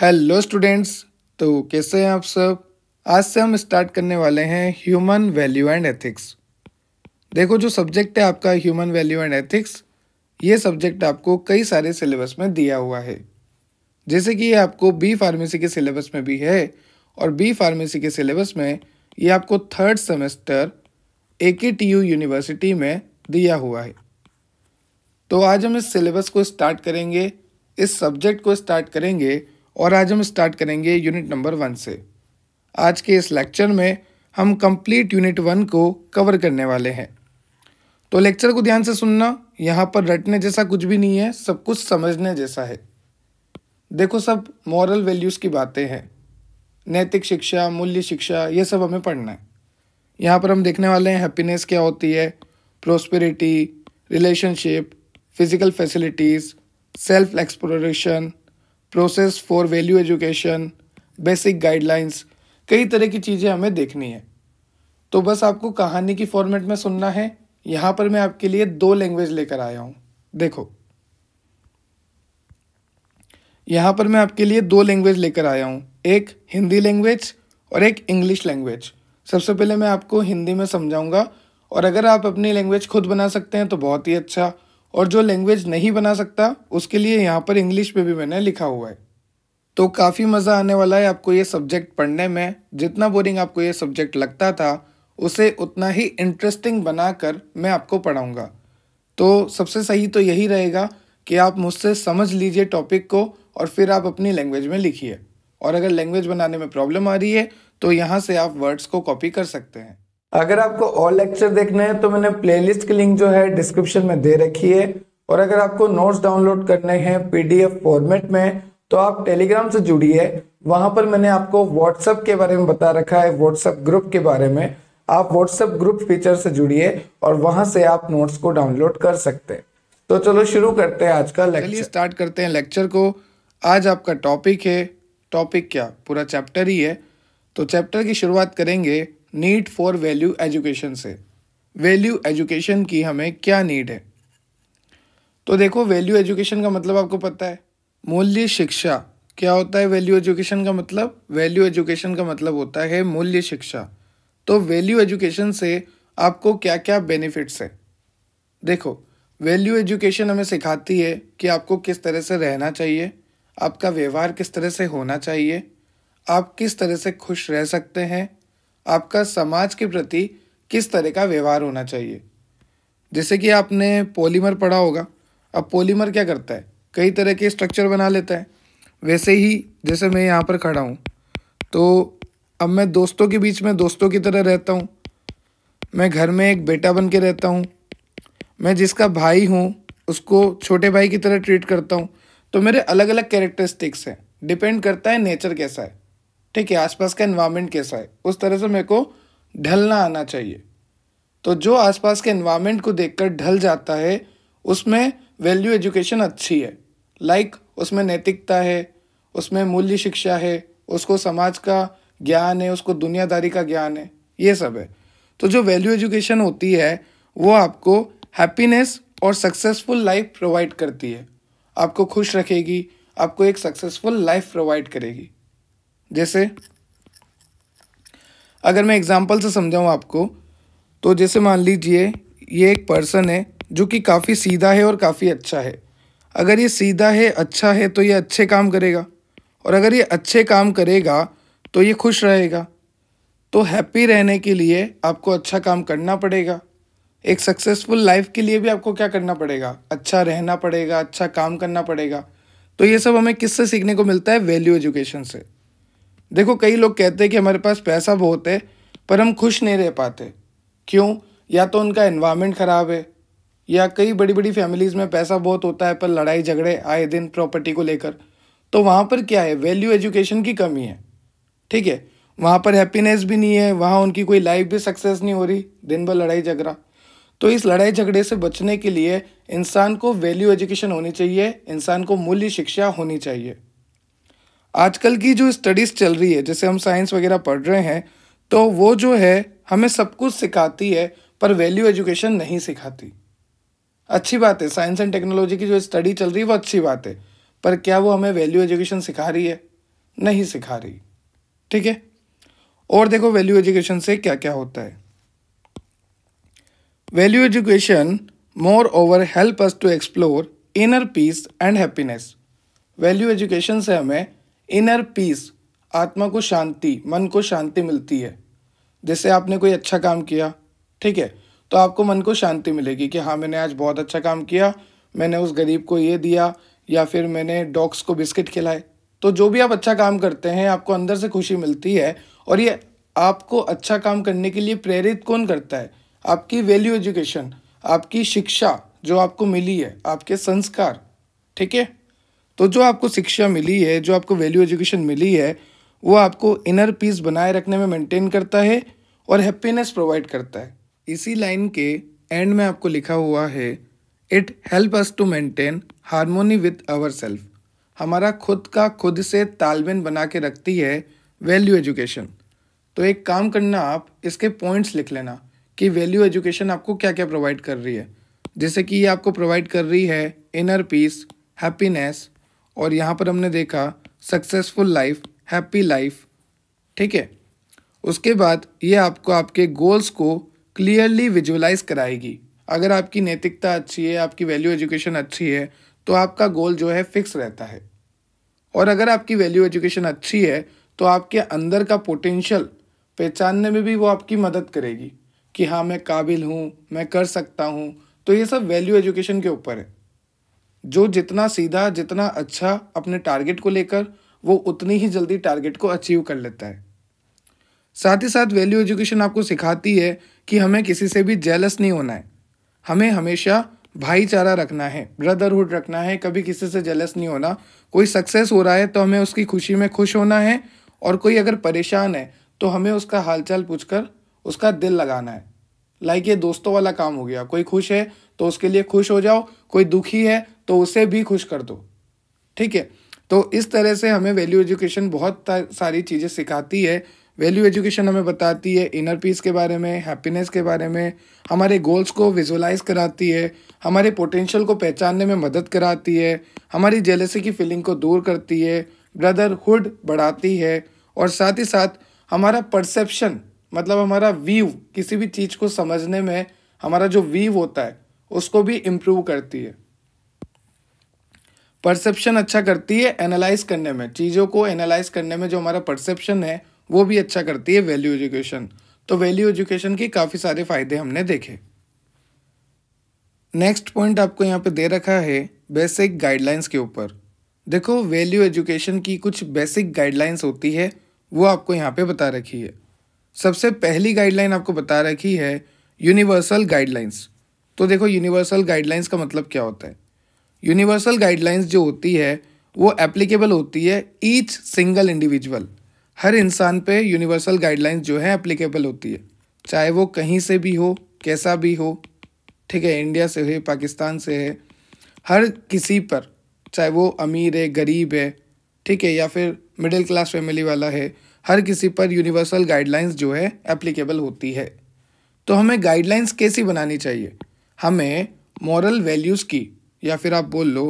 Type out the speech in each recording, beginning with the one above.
Hello students तो कैसे हैं आप सब आज से हम स्टार्ट करने वाले हैं ह्यूमन वैल्यू एंड एथिक्स देखो जो सब्जेक्ट है आपका ह्यूमन वैल्यू एंड एथिक्स ये सब्जेक्ट आपको कई सारे सिलेबस में दिया हुआ है जैसे कि ये आपको बी फार्मेसी के सिलेबस में भी है और बी फार्मेसी के सिलेबस में ये आपको थर्ड सेमेस्टर ए के टी यू यूनिवर्सिटी में दिया हुआ है तो आज हम इस सिलेबस को स्टार्ट करेंगे इस सब्जेक्ट को स्टार्ट करेंगे और आज हम स्टार्ट करेंगे यूनिट नंबर वन से आज के इस लेक्चर में हम कंप्लीट यूनिट वन को कवर करने वाले हैं तो लेक्चर को ध्यान से सुनना यहाँ पर रटने जैसा कुछ भी नहीं है सब कुछ समझने जैसा है देखो सब मॉरल वैल्यूज़ की बातें हैं नैतिक शिक्षा मूल्य शिक्षा ये सब हमें पढ़ना है यहाँ पर हम देखने वाले हैं हैप्पीनेस क्या होती है prosperity relationship physical facilities self exploration process for value education basic guidelines कई तरह की चीज़ें हमें देखनी है तो बस आपको कहानी की फॉर्मेट में सुनना है यहाँ पर मैं आपके लिए दो लैंग्वेज लेकर आया हूँ देखो यहाँ पर मैं आपके लिए दो लैंग्वेज लेकर आया हूँ एक हिंदी लैंग्वेज और एक इंग्लिश लैंग्वेज सबसे पहले मैं आपको हिंदी में समझाऊंगा और अगर आप अपनी लैंग्वेज खुद बना सकते हैं तो बहुत ही अच्छा और जो लैंग्वेज नहीं बना सकता उसके लिए यहाँ पर इंग्लिश पे भी मैंने लिखा हुआ है तो काफ़ी मज़ा आने वाला है आपको ये सब्जेक्ट पढ़ने में जितना बोरिंग आपको ये सब्जेक्ट लगता था उसे उतना ही इंटरेस्टिंग बनाकर मैं आपको पढ़ाऊँगा तो सबसे सही तो यही रहेगा कि आप मुझसे समझ लीजिए टॉपिक को और फिर आप अपनी लैंग्वेज में लिखिए और अगर लैंग्वेज बनाने में प्रॉब्लम आ रही है तो यहाँ से आप वर्ड्स को कॉपी कर सकते हैं अगर आपको और लेक्चर देखने हैं तो मैंने प्लेलिस्ट की लिंक जो है डिस्क्रिप्शन में दे रखी है और अगर आपको नोट्स डाउनलोड करने हैं पीडीएफ फॉर्मेट में तो आप टेलीग्राम से जुड़िए वहां पर मैंने आपको व्हाट्सएप के बारे में बता रखा है व्हाट्सएप ग्रुप के बारे में आप व्हाट्सएप ग्रुप फीचर से जुड़िए और वहां से आप नोट्स को डाउनलोड कर सकते हैं तो चलो शुरू करते हैं आज का लेक्चर चलिए स्टार्ट करते हैं लेक्चर को आज आपका टॉपिक है टॉपिक क्या पूरा चैप्टर ही है तो चैप्टर की शुरुआत करेंगे नीड फॉर वैल्यू एजुकेशन से वैल्यू एजुकेशन की हमें क्या नीड है तो देखो वैल्यू एजुकेशन का मतलब आपको पता है मूल्य शिक्षा क्या होता है वैल्यू एजुकेशन का मतलब वैल्यू एजुकेशन का मतलब होता है मूल्य शिक्षा तो वैल्यू एजुकेशन से आपको क्या क्या बेनिफिट्स है देखो वैल्यू एजुकेशन हमें सिखाती है कि आपको किस तरह से रहना चाहिए आपका व्यवहार किस तरह से होना चाहिए आप किस तरह से खुश रह सकते हैं आपका समाज के प्रति किस तरह का व्यवहार होना चाहिए जैसे कि आपने पॉलीमर पढ़ा होगा अब पॉलीमर क्या करता है कई तरह के स्ट्रक्चर बना लेता है वैसे ही जैसे मैं यहाँ पर खड़ा हूँ तो अब मैं दोस्तों के बीच में दोस्तों की तरह रहता हूँ मैं घर में एक बेटा बन के रहता हूँ मैं जिसका भाई हूँ उसको छोटे भाई की तरह ट्रीट करता हूँ तो मेरे अलग अलग कैरेक्टरिस्टिक्स हैं डिपेंड करता है नेचर कैसा है ठीक है आसपास का इन्वामेंट कैसा है उस तरह से मेरे को ढलना आना चाहिए तो जो आसपास के इन्वामेंट को देखकर ढल जाता है उसमें वैल्यू एजुकेशन अच्छी है लाइक like, उसमें नैतिकता है उसमें मूल्य शिक्षा है उसको समाज का ज्ञान है उसको दुनियादारी का ज्ञान है ये सब है तो जो वैल्यू एजुकेशन होती है वो आपको हैप्पीनेस और सक्सेसफुल लाइफ प्रोवाइड करती है आपको खुश रखेगी आपको एक सक्सेसफुल लाइफ प्रोवाइड करेगी जैसे अगर मैं एग्ज़ाम्पल से समझाऊँ आपको तो जैसे मान लीजिए ये एक पर्सन है जो कि काफ़ी सीधा है और काफ़ी अच्छा है अगर ये सीधा है अच्छा है तो ये अच्छे काम करेगा और अगर ये अच्छे काम करेगा तो ये खुश रहेगा तो हैप्पी रहने के लिए आपको अच्छा काम करना पड़ेगा एक सक्सेसफुल लाइफ के लिए भी आपको क्या करना पड़ेगा अच्छा रहना पड़ेगा अच्छा काम करना पड़ेगा तो ये सब हमें किससे सीखने को मिलता है वैल्यू एजुकेशन से देखो कई लोग कहते हैं कि हमारे पास पैसा बहुत है पर हम खुश नहीं रह पाते क्यों या तो उनका इन्वायरमेंट ख़राब है या कई बड़ी बड़ी फैमिलीज़ में पैसा बहुत होता है पर लड़ाई झगड़े आए दिन प्रॉपर्टी को लेकर तो वहाँ पर क्या है वैल्यू एजुकेशन की कमी है ठीक है वहाँ पर हैप्पीनेस भी नहीं है वहाँ उनकी कोई लाइफ भी सक्सेस नहीं हो रही दिन भर लड़ाई झगड़ा तो इस लड़ाई झगड़े से बचने के लिए इंसान को वैल्यू एजुकेशन होनी चाहिए इंसान को मूल्य शिक्षा होनी चाहिए आजकल की जो स्टडीज़ चल रही है जैसे हम साइंस वगैरह पढ़ रहे हैं तो वो जो है हमें सब कुछ सिखाती है पर वैल्यू एजुकेशन नहीं सिखाती अच्छी बात है साइंस एंड टेक्नोलॉजी की जो स्टडी चल रही है वो अच्छी बात है पर क्या वो हमें वैल्यू एजुकेशन सिखा रही है नहीं सिखा रही ठीक है और देखो वैल्यू एजुकेशन से क्या क्या होता है value education moreover help us to explore inner peace and happiness value education से हमें इनर पीस आत्मा को शांति मन को शांति मिलती है जैसे आपने कोई अच्छा काम किया ठीक है तो आपको मन को शांति मिलेगी कि हाँ मैंने आज बहुत अच्छा काम किया मैंने उस गरीब को ये दिया या फिर मैंने डॉग्स को बिस्किट खिलाए तो जो भी आप अच्छा काम करते हैं आपको अंदर से खुशी मिलती है और ये आपको अच्छा काम करने के लिए प्रेरित कौन करता है आपकी वैल्यू एजुकेशन आपकी शिक्षा जो आपको मिली है आपके संस्कार ठीक है तो जो आपको शिक्षा मिली है जो आपको वैल्यू एजुकेशन मिली है वो आपको इनर पीस बनाए रखने में मेंटेन करता है और हैप्पीनेस प्रोवाइड करता है इसी लाइन के एंड में आपको लिखा हुआ है it help us to maintain harmony with our self हमारा खुद का खुद से तालमेल बना के रखती है वैल्यू एजुकेशन तो एक काम करना आप इसके पॉइंट्स लिख लेना कि वैल्यू एजुकेशन आपको क्या क्या प्रोवाइड कर रही है जैसे कि ये आपको प्रोवाइड कर रही है इनर पीस हैप्पीनेस और यहाँ पर हमने देखा सक्सेसफुल लाइफ हैप्पी लाइफ ठीक है उसके बाद ये आपको आपके गोल्स को क्लियरली विजुअलाइज कराएगी अगर आपकी नैतिकता अच्छी है आपकी वैल्यू एजुकेशन अच्छी है तो आपका गोल जो है फिक्स रहता है और अगर आपकी वैल्यू एजुकेशन अच्छी है तो आपके अंदर का पोटेंशियल पहचानने में भी वो आपकी मदद करेगी कि हाँ मैं काबिल हूँ मैं कर सकता हूँ तो ये सब वैल्यू एजुकेशन के ऊपर है जो जितना सीधा जितना अच्छा अपने टारगेट को लेकर वो उतनी ही जल्दी टारगेट को अचीव कर लेता है साथ ही साथ वैल्यू एजुकेशन आपको सिखाती है कि हमें किसी से भी जेलस नहीं होना है हमें हमेशा भाईचारा रखना है ब्रदरहुड रखना है कभी किसी से जेलस नहीं होना कोई सक्सेस हो रहा है तो हमें उसकी खुशी में खुश होना है और कोई अगर परेशान है तो हमें उसका हालचाल पूछकर उसका दिल लगाना है लाइक ये दोस्तों वाला काम हो गया कोई खुश है तो उसके लिए खुश हो जाओ कोई दुखी है तो उसे भी खुश कर दो ठीक है तो इस तरह से हमें वैल्यू एजुकेशन बहुत सारी चीज़ें सिखाती है वैल्यू एजुकेशन हमें बताती है इनर पीस के बारे में हैप्पीनेस के बारे में हमारे गोल्स को विजुलाइज कराती है हमारे पोटेंशियल को पहचानने में मदद कराती है हमारी जेलसी की फीलिंग को दूर करती है ब्रदरहुड बढ़ाती है और साथ ही साथ हमारा परसेप्शन मतलब हमारा व्यू किसी भी चीज़ को समझने में हमारा जो व्यू होता है उसको भी इम्प्रूव करती है परसेप्शन अच्छा करती है एनालाइज करने में चीज़ों को एनालाइज करने में जो हमारा परसेप्शन है वो भी अच्छा करती है वैल्यू एजुकेशन तो वैल्यू एजुकेशन के काफ़ी सारे फायदे हमने देखे नेक्स्ट पॉइंट आपको यहाँ पे दे रखा है बेसिक गाइडलाइंस के ऊपर देखो वैल्यू एजुकेशन की कुछ बेसिक गाइडलाइंस होती है वो आपको यहाँ पे बता रखी है सबसे पहली गाइडलाइन आपको बता रखी है यूनिवर्सल गाइडलाइंस तो देखो यूनिवर्सल गाइडलाइंस का मतलब क्या होता है यूनिवर्सल गाइडलाइंस जो होती है वो एप्लीकेबल होती है ईच सिंगल इंडिविजुअल हर इंसान पे यूनिवर्सल गाइडलाइंस जो है एप्लीकेबल होती है चाहे वो कहीं से भी हो कैसा भी हो ठीक है इंडिया से है पाकिस्तान से है हर किसी पर चाहे वो अमीर है गरीब है ठीक है या फिर मिडिल क्लास फैमिली वाला है हर किसी पर यूनिवर्सल गाइडलाइंस जो है एप्लीकेबल होती है तो हमें गाइडलाइंस कैसी बनानी चाहिए हमें मॉरल वैल्यूज़ की या फिर आप बोल लो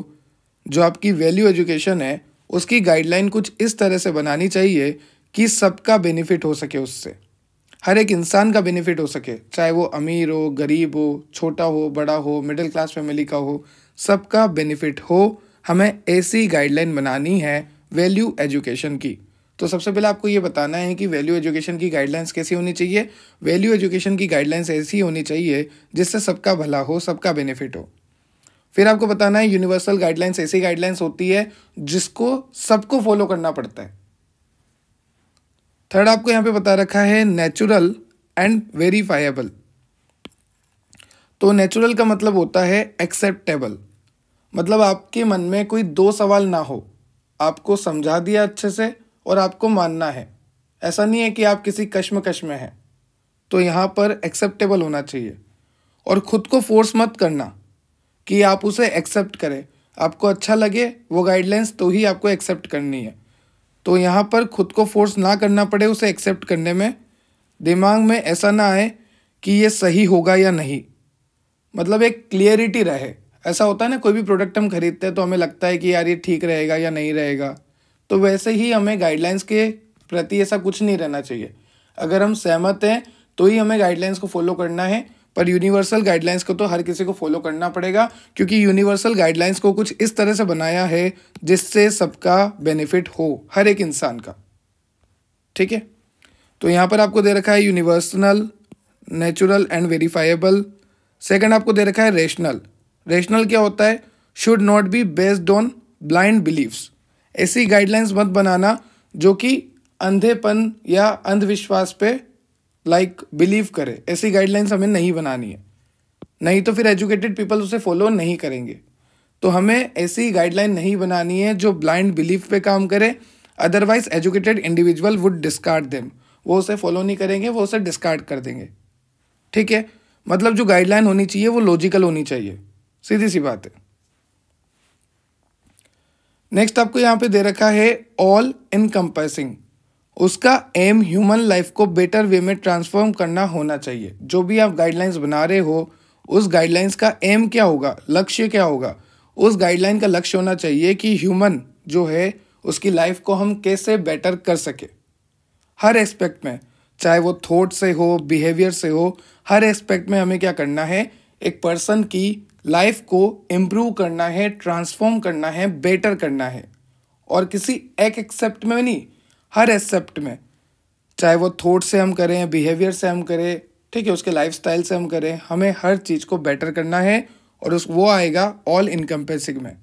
जो आपकी वैल्यू एजुकेशन है उसकी गाइडलाइन कुछ इस तरह से बनानी चाहिए कि सबका बेनिफिट हो सके उससे हर एक इंसान का बेनिफिट हो सके चाहे वो अमीर हो गरीब हो छोटा हो बड़ा हो मिडिल क्लास फैमिली का हो सबका बेनिफिट हो हमें ऐसी गाइडलाइन बनानी है वैल्यू एजुकेशन की तो सबसे पहले आपको ये बताना है कि वैल्यू एजुकेशन की गाइडलाइंस कैसी होनी चाहिए वैल्यू एजुकेशन की गाइडलाइंस ऐसी होनी चाहिए जिससे सबका भला हो सबका बेनिफिट हो फिर आपको बताना है यूनिवर्सल गाइडलाइंस ऐसी गाइडलाइंस होती है जिसको सबको फॉलो करना पड़ता है थर्ड आपको यहाँ पे बता रखा है नेचुरल एंड वेरीफाइबल तो नेचुरल का मतलब होता है एक्सेप्टेबल मतलब आपके मन में कोई दो सवाल ना हो आपको समझा दिया अच्छे से और आपको मानना है ऐसा नहीं है कि आप किसी कश्मकश में हैं तो यहाँ पर एक्सेप्टेबल होना चाहिए और ख़ुद को फोर्स मत करना कि आप उसे एक्सेप्ट करें आपको अच्छा लगे वो गाइडलाइंस तो ही आपको एक्सेप्ट करनी है तो यहाँ पर खुद को फोर्स ना करना पड़े उसे एक्सेप्ट करने में दिमाग में ऐसा ना आए कि ये सही होगा या नहीं मतलब एक क्लियरिटी रहे ऐसा होता है ना कोई भी प्रोडक्ट हम खरीदते हैं तो हमें लगता है कि यार ये ठीक रहेगा या नहीं रहेगा तो वैसे ही हमें गाइडलाइंस के प्रति ऐसा कुछ नहीं रहना चाहिए अगर हम सहमत हैं तो ही हमें गाइडलाइंस को फॉलो करना है पर यूनिवर्सल गाइडलाइंस को तो हर किसी को फॉलो करना पड़ेगा क्योंकि यूनिवर्सल गाइडलाइंस को कुछ इस तरह से बनाया है जिससे सबका बेनिफिट हो हर एक इंसान का ठीक है तो यहाँ पर आपको दे रखा है universal natural and verifiable second आपको दे रखा है रेशनल रेशनल क्या होता है should not be based on blind believes ऐसी गाइडलाइंस मत बनाना जो कि अंधेपन या अंधविश्वास पे लाइक like, बिलीव करे ऐसी गाइडलाइंस हमें नहीं बनानी है नहीं तो फिर एजुकेटेड पीपल उसे फॉलो नहीं करेंगे तो हमें ऐसी गाइडलाइन नहीं बनानी है जो ब्लाइंड बिलीव पे काम करे otherwise educated individual would discard them वो उसे फॉलो नहीं करेंगे वो उसे डिस्कार्ड कर देंगे ठीक है मतलब जो गाइडलाइन होनी चाहिए वो लॉजिकल होनी चाहिए सीधी सी बात है नेक्स्ट आपको यहाँ पे दे रखा है ऑल इनकम्पेसिंग उसका एम ह्यूमन लाइफ को बेटर वे में ट्रांसफॉर्म करना होना चाहिए जो भी आप गाइडलाइंस बना रहे हो उस गाइडलाइंस का एम क्या होगा लक्ष्य क्या होगा उस गाइडलाइन का लक्ष्य होना चाहिए कि ह्यूमन जो है उसकी लाइफ को हम कैसे बेटर कर सके हर एस्पेक्ट में चाहे वो थॉट से हो बिहेवियर से हो हर एस्पेक्ट में हमें क्या करना है एक पर्सन की लाइफ को इम्प्रूव करना है ट्रांसफॉर्म करना है बेटर करना है और किसी एक एक्सेप्ट में नहीं हर एसेप्ट में चाहे वो थॉट से हम करें बिहेवियर से हम करें ठीक है उसके लाइफ से हम करें हमें हर चीज़ को बेटर करना है और उस वो आएगा ऑल इनकम्पेसिंग में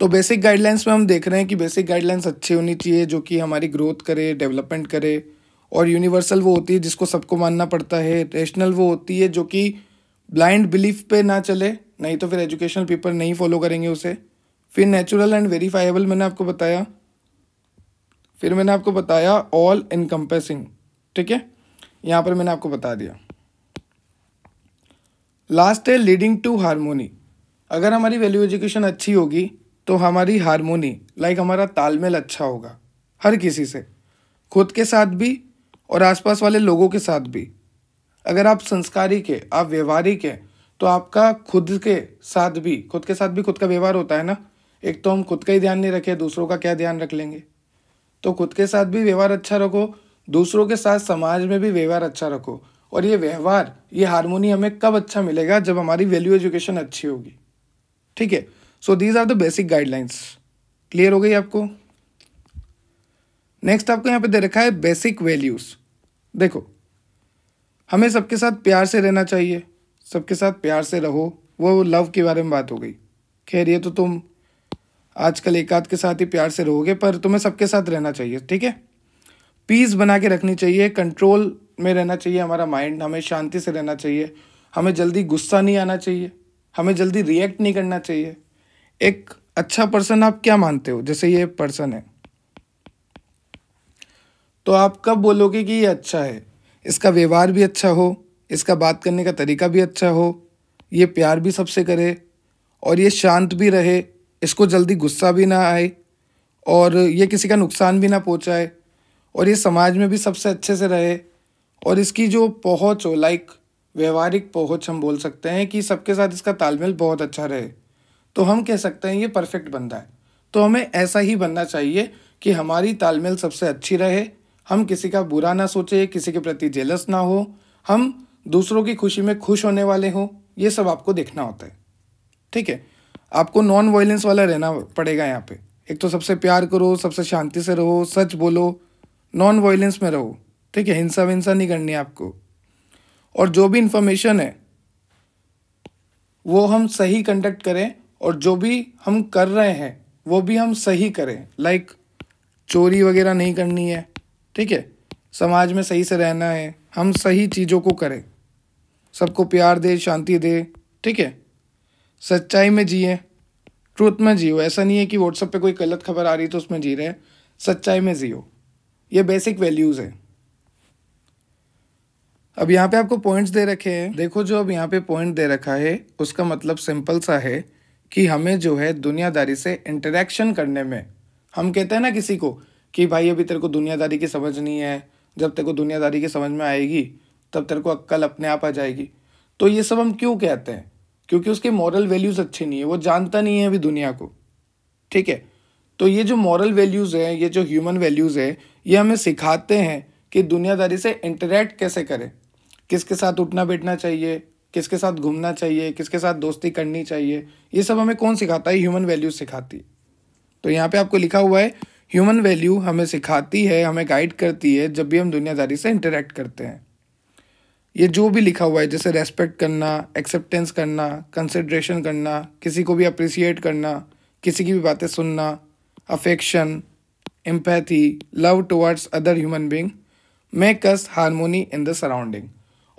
तो बेसिक गाइडलाइंस में हम देख रहे हैं कि बेसिक गाइडलाइंस अच्छी होनी चाहिए जो कि हमारी ग्रोथ करे डेवलपमेंट करे और यूनिवर्सल वो होती है जिसको सबको मानना पड़ता है रेशनल वो होती है जो कि ब्लाइंड बिलीफ पे ना चले नहीं तो फिर एजुकेशनल पीपल नहीं फॉलो करेंगे उसे फिर नेचुरल एंड वेरीफाइबल मैंने आपको बताया फिर मैंने आपको बताया ऑल इनकम्पेसिंग ठीक है यहाँ पर मैंने आपको बता दिया लास्ट है लीडिंग टू हारमोनी अगर हमारी वैल्यू एजुकेशन अच्छी होगी तो हमारी हारमोनी लाइक हमारा तालमेल अच्छा होगा हर किसी से खुद के साथ भी और आसपास वाले लोगों के साथ भी अगर आप संस्कारी के आप व्यवहारिक हैं तो आपका खुद के साथ भी खुद के साथ भी खुद का व्यवहार होता है ना एक तो हम खुद का ही ध्यान नहीं रखे दूसरों का क्या ध्यान रख लेंगे तो खुद के साथ भी व्यवहार अच्छा रखो दूसरों के साथ समाज में भी व्यवहार अच्छा रखो और ये व्यवहार ये हारमोनी हमें कब अच्छा मिलेगा जब हमारी वैल्यू एजुकेशन अच्छी होगी ठीक है so these are the basic guidelines clear हो गई आपको नेक्स्ट आपको यहाँ पे दे रखा है बेसिक वैल्यूज़ देखो हमें सबके साथ प्यार से रहना चाहिए सबके साथ प्यार से रहो वो लव के बारे में बात हो गई खैर ये तो तुम आजकल एक आध के साथ ही प्यार से रहोगे पर तुम्हें सबके साथ रहना चाहिए ठीक है पीस बना के रखनी चाहिए कंट्रोल में रहना चाहिए हमारा माइंड हमें शांति से रहना चाहिए हमें जल्दी गुस्सा नहीं आना चाहिए हमें जल्दी रिएक्ट नहीं करना चाहिए एक अच्छा पर्सन आप क्या मानते हो जैसे ये पर्सन है तो आप कब बोलोगे कि ये अच्छा है इसका व्यवहार भी अच्छा हो इसका बात करने का तरीका भी अच्छा हो ये प्यार भी सबसे करे और ये शांत भी रहे इसको जल्दी गुस्सा भी ना आए और ये किसी का नुकसान भी ना पहुँचाए और ये समाज में भी सबसे अच्छे से रहे और इसकी जो पहुँच हो लाइक व्यवहारिक पहुँच हम बोल सकते हैं कि सबके साथ इसका तालमेल बहुत अच्छा रहे तो हम कह सकते हैं ये परफेक्ट बंदा है तो हमें ऐसा ही बनना चाहिए कि हमारी तालमेल सबसे अच्छी रहे हम किसी का बुरा ना सोचे किसी के प्रति जेलस ना हो हम दूसरों की खुशी में खुश होने वाले हों ये सब आपको देखना होता है ठीक है आपको नॉन वायलेंस वाला रहना पड़ेगा यहाँ पे एक तो सबसे प्यार करो सबसे शांति से रहो सच बोलो नॉन वायलेंस में रहो ठीक है हिंसा विंसा नहीं करनी आपको और जो भी इंफॉर्मेशन है वो हम सही कंडक्ट करें और जो भी हम कर रहे हैं वो भी हम सही करें लाइक चोरी वगैरह नहीं करनी है ठीक है समाज में सही से रहना है हम सही चीज़ों को करें सबको प्यार दे शांति दे ठीक है सच्चाई में जिए ट्रूथ में जियो ऐसा नहीं है कि व्हाट्सअप पे कोई गलत खबर आ रही तो उसमें जी रहे हैं सच्चाई में जियो ये बेसिक वैल्यूज़ है अब यहाँ पे आपको पॉइंट्स दे रखे हैं देखो जो अब यहाँ पे पॉइंट दे रखा है उसका मतलब सिंपल सा है कि हमें जो है दुनियादारी से इंटरेक्शन करने में हम कहते हैं ना किसी को कि भाई अभी तेरे को दुनियादारी की समझ नहीं है जब तेरे को दुनियादारी की समझ में आएगी तब तेरे को अक्कल अपने आप आ जाएगी तो ये सब हम क्यों कहते हैं क्योंकि उसके मॉरल वैल्यूज़ अच्छे नहीं है वो जानता नहीं है अभी दुनिया को ठीक है तो ये जो मॉरल वैल्यूज़ है ये जो ह्यूमन वैल्यूज़ है ये हमें सिखाते हैं कि दुनियादारी से इंटरेक्ट कैसे करें किसके साथ उठना बैठना चाहिए किसके साथ घूमना चाहिए किसके साथ दोस्ती करनी चाहिए ये सब हमें कौन सिखाता है ह्यूमन वैल्यूज़ सिखाती है तो यहाँ पे आपको लिखा हुआ है ह्यूमन वैल्यू हमें सिखाती है हमें गाइड करती है जब भी हम दुनियादारी से इंटरेक्ट करते हैं ये जो भी लिखा हुआ है जैसे रेस्पेक्ट करना एक्सेप्टेंस करना कंसिड्रेशन करना किसी को भी अप्रिसिएट करना किसी की भी बातें सुनना affection empathy love towards other human being make us harmony in the surrounding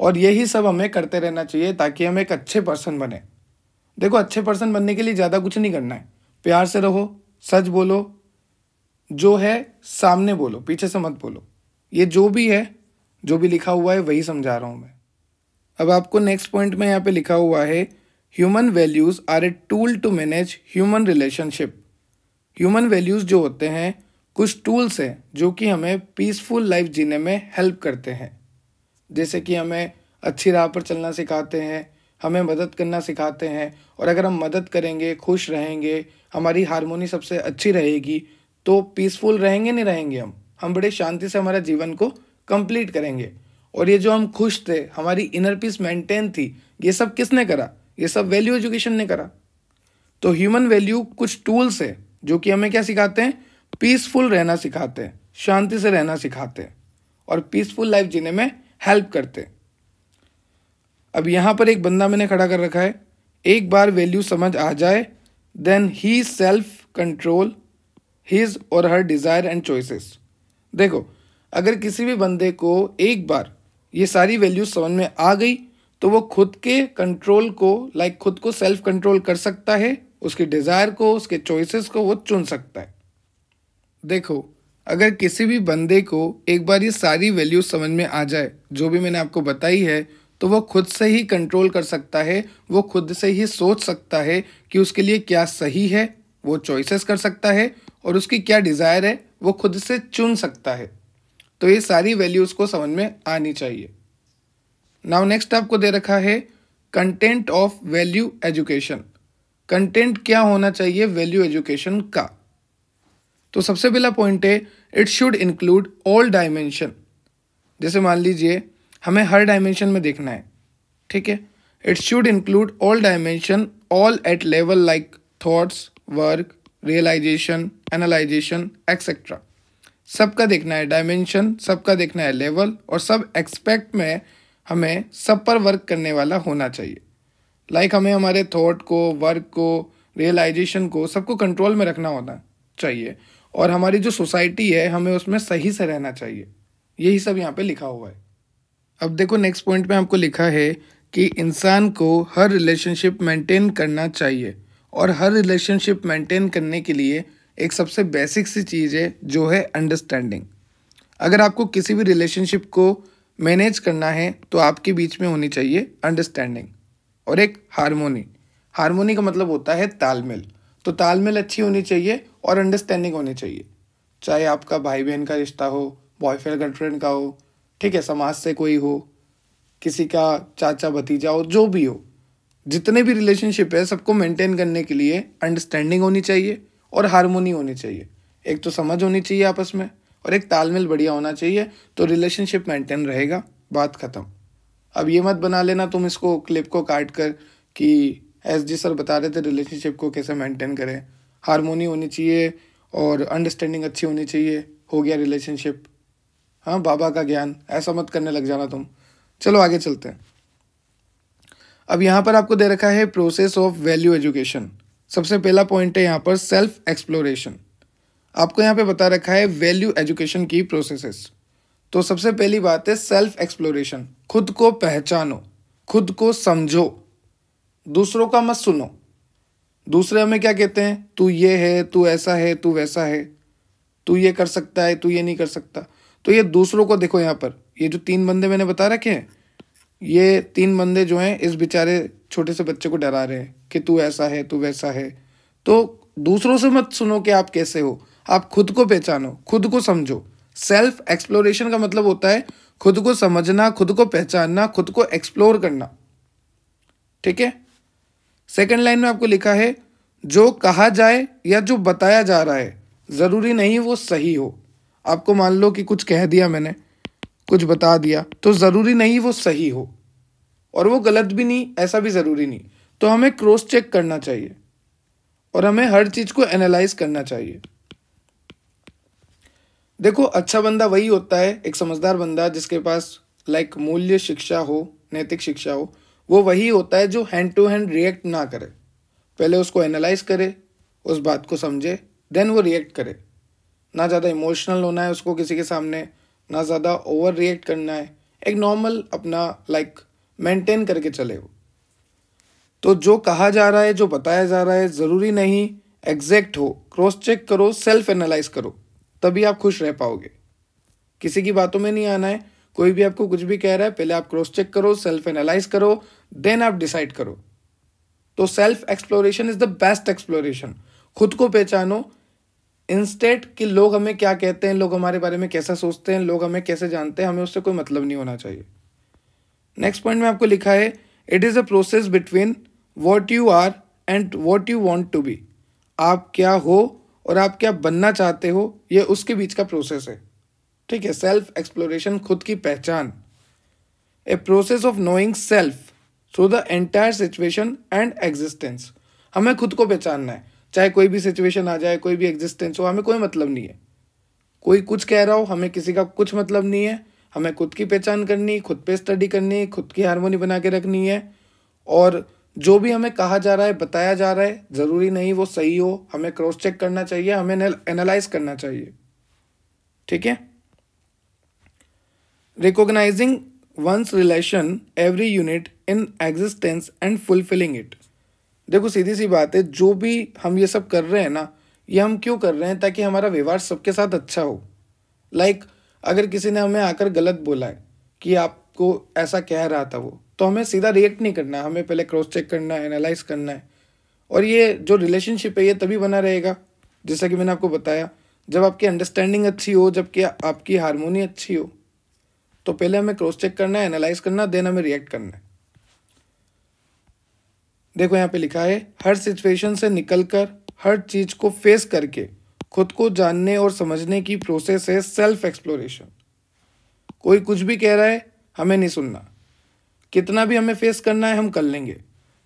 और यही सब हमें करते रहना चाहिए ताकि हम एक अच्छे पर्सन बने देखो अच्छे पर्सन बनने के लिए ज़्यादा कुछ नहीं करना है प्यार से रहो सच बोलो जो है सामने बोलो पीछे से मत बोलो ये जो भी है जो भी लिखा हुआ है वही समझा रहा हूँ मैं अब आपको नेक्स्ट पॉइंट में यहाँ पे लिखा हुआ है human values are a tool to manage human relationship human values जो होते हैं कुछ टूल्स हैं जो कि हमें पीसफुल लाइफ जीने में हेल्प करते हैं जैसे कि हमें अच्छी राह पर चलना सिखाते हैं हमें मदद करना सिखाते हैं और अगर हम मदद करेंगे खुश रहेंगे हमारी हारमोनी सबसे अच्छी रहेगी तो पीसफुल रहेंगे नहीं रहेंगे हम हम बड़े शांति से हमारा जीवन को कंप्लीट करेंगे और ये जो हम खुश थे हमारी इनर पीस मेंटेन थी ये सब किसने करा ये सब वैल्यू एजुकेशन ने करा तो ह्यूमन वैल्यू कुछ टूल्स है जो कि हमें क्या सिखाते हैं पीसफुल रहना सिखाते हैं शांति से रहना सिखाते हैं और पीसफुल लाइफ जीने में हेल्प करते हैं अब यहाँ पर एक बंदा मैंने खड़ा कर रखा है एक बार वैल्यू समझ आ जाए देन ही सेल्फ कंट्रोल हिज और हर डिज़ायर एंड चॉइसेस देखो अगर किसी भी बंदे को एक बार ये सारी वैल्यूज समझ में आ गई तो वो खुद के कंट्रोल को लाइक like खुद को सेल्फ कंट्रोल कर सकता है उसके डिज़ायर को उसके चॉइसेस को वो चुन सकता है देखो अगर किसी भी बंदे को एक बार ये सारी वैल्यूज समझ में आ जाए जो भी मैंने आपको बताई है तो वो खुद से ही कंट्रोल कर सकता है वो खुद से ही सोच सकता है कि उसके लिए क्या सही है वो चॉइसेस कर सकता है और उसकी क्या डिज़ायर है वो खुद से चुन सकता है तो ये सारी वैल्यूज़ को समझ में आनी चाहिए नाउ नेक्स्ट आपको दे रखा है content of value education content क्या होना चाहिए वैल्यू एजुकेशन का तो सबसे पहला पॉइंट है it should include all dimension जैसे मान लीजिए हमें हर डायमेंशन में देखना है ठीक है it should include all dimension all at level like thoughts work realisation analysation etcetera सबका देखना है डायमेंशन सबका देखना है लेवल और सब एक्सपेक्ट में हमें सब पर वर्क करने वाला होना चाहिए लाइक like हमें हमारे थॉट को वर्क को रियलाइजेशन को सबको कंट्रोल में रखना होना चाहिए और हमारी जो सोसाइटी है हमें उसमें सही से रहना चाहिए यही सब यहाँ पे लिखा हुआ है अब देखो नेक्स्ट पॉइंट में आपको लिखा है कि इंसान को हर रिलेशनशिप मेंटेन करना चाहिए और हर रिलेशनशिप मेंटेन करने के लिए एक सबसे बेसिक सी चीज़ है जो है अंडरस्टैंडिंग अगर आपको किसी भी रिलेशनशिप को मैनेज करना है तो आपके बीच में होनी चाहिए अंडरस्टैंडिंग और एक हारमोनी हारमोनी का मतलब होता है तालमेल तो तालमेल अच्छी होनी चाहिए और अंडरस्टैंडिंग होनी चाहिए चाहे आपका भाई बहन का रिश्ता हो बॉयफ्रेंड गर्लफ्रेंड का हो ठीक है समाज से कोई हो किसी का चाचा भतीजा हो जो भी हो जितने भी रिलेशनशिप है सबको मेंटेन करने के लिए अंडरस्टैंडिंग होनी चाहिए और हारमोनी होनी चाहिए एक तो समझ होनी चाहिए आपस में और एक तालमेल बढ़िया होना चाहिए तो रिलेशनशिप मेंटेन रहेगा बात ख़त्म अब ये मत बना लेना तुम इसको क्लिप को काट कर कि एस जी सर बता रहे थे रिलेशनशिप को कैसे मेंटेन करें हारमोनी होनी चाहिए और अंडरस्टैंडिंग अच्छी होनी चाहिए हो गया रिलेशनशिप हाँ बाबा का ज्ञान ऐसा मत करने लग जाना तुम चलो आगे चलते हैं अब यहाँ पर आपको दे रखा है प्रोसेस ऑफ वैल्यू एजुकेशन सबसे पहला पॉइंट है यहाँ पर सेल्फ एक्सप्लोरेशन आपको यहाँ पे बता रखा है वैल्यू एजुकेशन की प्रोसेसेस तो सबसे पहली बात है सेल्फ एक्सप्लोरेशन खुद को पहचानो खुद को समझो दूसरों का मत सुनो दूसरे हमें क्या कहते हैं तू ये है तू ऐसा है तू वैसा है तू ये कर सकता है तू ये नहीं कर सकता तो ये दूसरों को देखो यहाँ पर ये जो तीन बंदे मैंने बता रखे हैं ये तीन बंदे जो हैं इस बेचारे छोटे से बच्चे को डरा रहे हैं कि तू ऐसा है तू वैसा है तो दूसरों से मत सुनो कि आप कैसे हो आप खुद को पहचानो खुद को समझो सेल्फ एक्सप्लोरेशन का मतलब होता है खुद को समझना खुद को पहचानना खुद को एक्सप्लोर करना ठीक है सेकेंड लाइन में आपको लिखा है जो कहा जाए या जो बताया जा रहा है ज़रूरी नहीं वो सही हो आपको मान लो कि कुछ कह दिया मैंने कुछ बता दिया तो ज़रूरी नहीं वो सही हो और वो गलत भी नहीं ऐसा भी ज़रूरी नहीं तो हमें क्रॉस चेक करना चाहिए और हमें हर चीज़ को एनालाइज करना चाहिए देखो अच्छा बंदा वही होता है एक समझदार बंदा जिसके पास लाइक मूल्य शिक्षा हो नैतिक शिक्षा हो वो वही होता है जो हैंड टू हैंड रिएक्ट ना करे पहले उसको एनालाइज करे उस बात को समझे देन वो रिएक्ट करे ना ज़्यादा इमोशनल होना है उसको किसी के सामने ना ज़्यादा ओवर रिएक्ट करना है एक नॉर्मल अपना लाइक like, मेंटेन करके चले वो तो जो कहा जा रहा है जो बताया जा रहा है ज़रूरी नहीं एग्जैक्ट हो क्रॉस चेक करो सेल्फ एनालाइज करो तभी आप खुश रह पाओगे किसी की बातों में नहीं आना है कोई भी आपको कुछ भी कह रहा है पहले आप क्रॉस चेक करो सेल्फ एनालाइज करो देन आप डिसाइड करो तो self exploration is the best exploration खुद को पहचानो इंस्टेट कि लोग हमें क्या कहते हैं लोग हमारे बारे में कैसा सोचते हैं लोग हमें कैसे जानते हैं हमें उससे कोई मतलब नहीं होना चाहिए नेक्स्ट पॉइंट में आपको लिखा है it is a process between what you are and what you want to be आप क्या हो और आप क्या बनना चाहते हो ये उसके बीच का प्रोसेस है ठीक है सेल्फ एक्सप्लोरेशन खुद की पहचान a process of knowing self through the entire situation and existence हमें खुद को पहचानना है चाहे कोई भी सिचुएशन आ जाए कोई भी एग्जिस्टेंस हो हमें कोई मतलब नहीं है कोई कुछ कह रहा हो हमें किसी का कुछ मतलब नहीं है हमें खुद की पहचान करनी खुद पे स्टडी करनी खुद की हारमोनी बना के रखनी है और जो भी हमें कहा जा रहा है बताया जा रहा है ज़रूरी नहीं वो सही हो हमें क्रॉस चेक करना चाहिए हमें एनालाइज करना चाहिए ठीक है recognising one's relation every unit in existence and fulfilling it देखो सीधी सी बात है जो भी हम ये सब कर रहे हैं ना ये हम क्यों कर रहे हैं ताकि हमारा व्यवहार सबके साथ अच्छा हो लाइक like, अगर किसी ने हमें आकर गलत बोला है कि आपको ऐसा कह रहा था वो तो हमें सीधा रिएक्ट नहीं करना है हमें पहले क्रॉस चेक करना है एनालाइज करना है और ये जो रिलेशनशिप है ये तभी बना रहेगा जैसा कि मैंने आपको बताया जब आपकी अंडरस्टैंडिंग अच्छी हो जबकि आपकी हारमोनी अच्छी हो तो पहले हमें क्रॉस चेक करना है एनालाइज करना देन हमें रिएक्ट करना है देखो यहाँ पे लिखा है हर सिचुएशन से निकलकर हर चीज़ को फेस करके खुद को जानने और समझने की प्रोसेस है सेल्फ एक्सप्लोरेशन कोई कुछ भी कह रहा है हमें नहीं सुनना कितना भी हमें फेस करना है हम कर लेंगे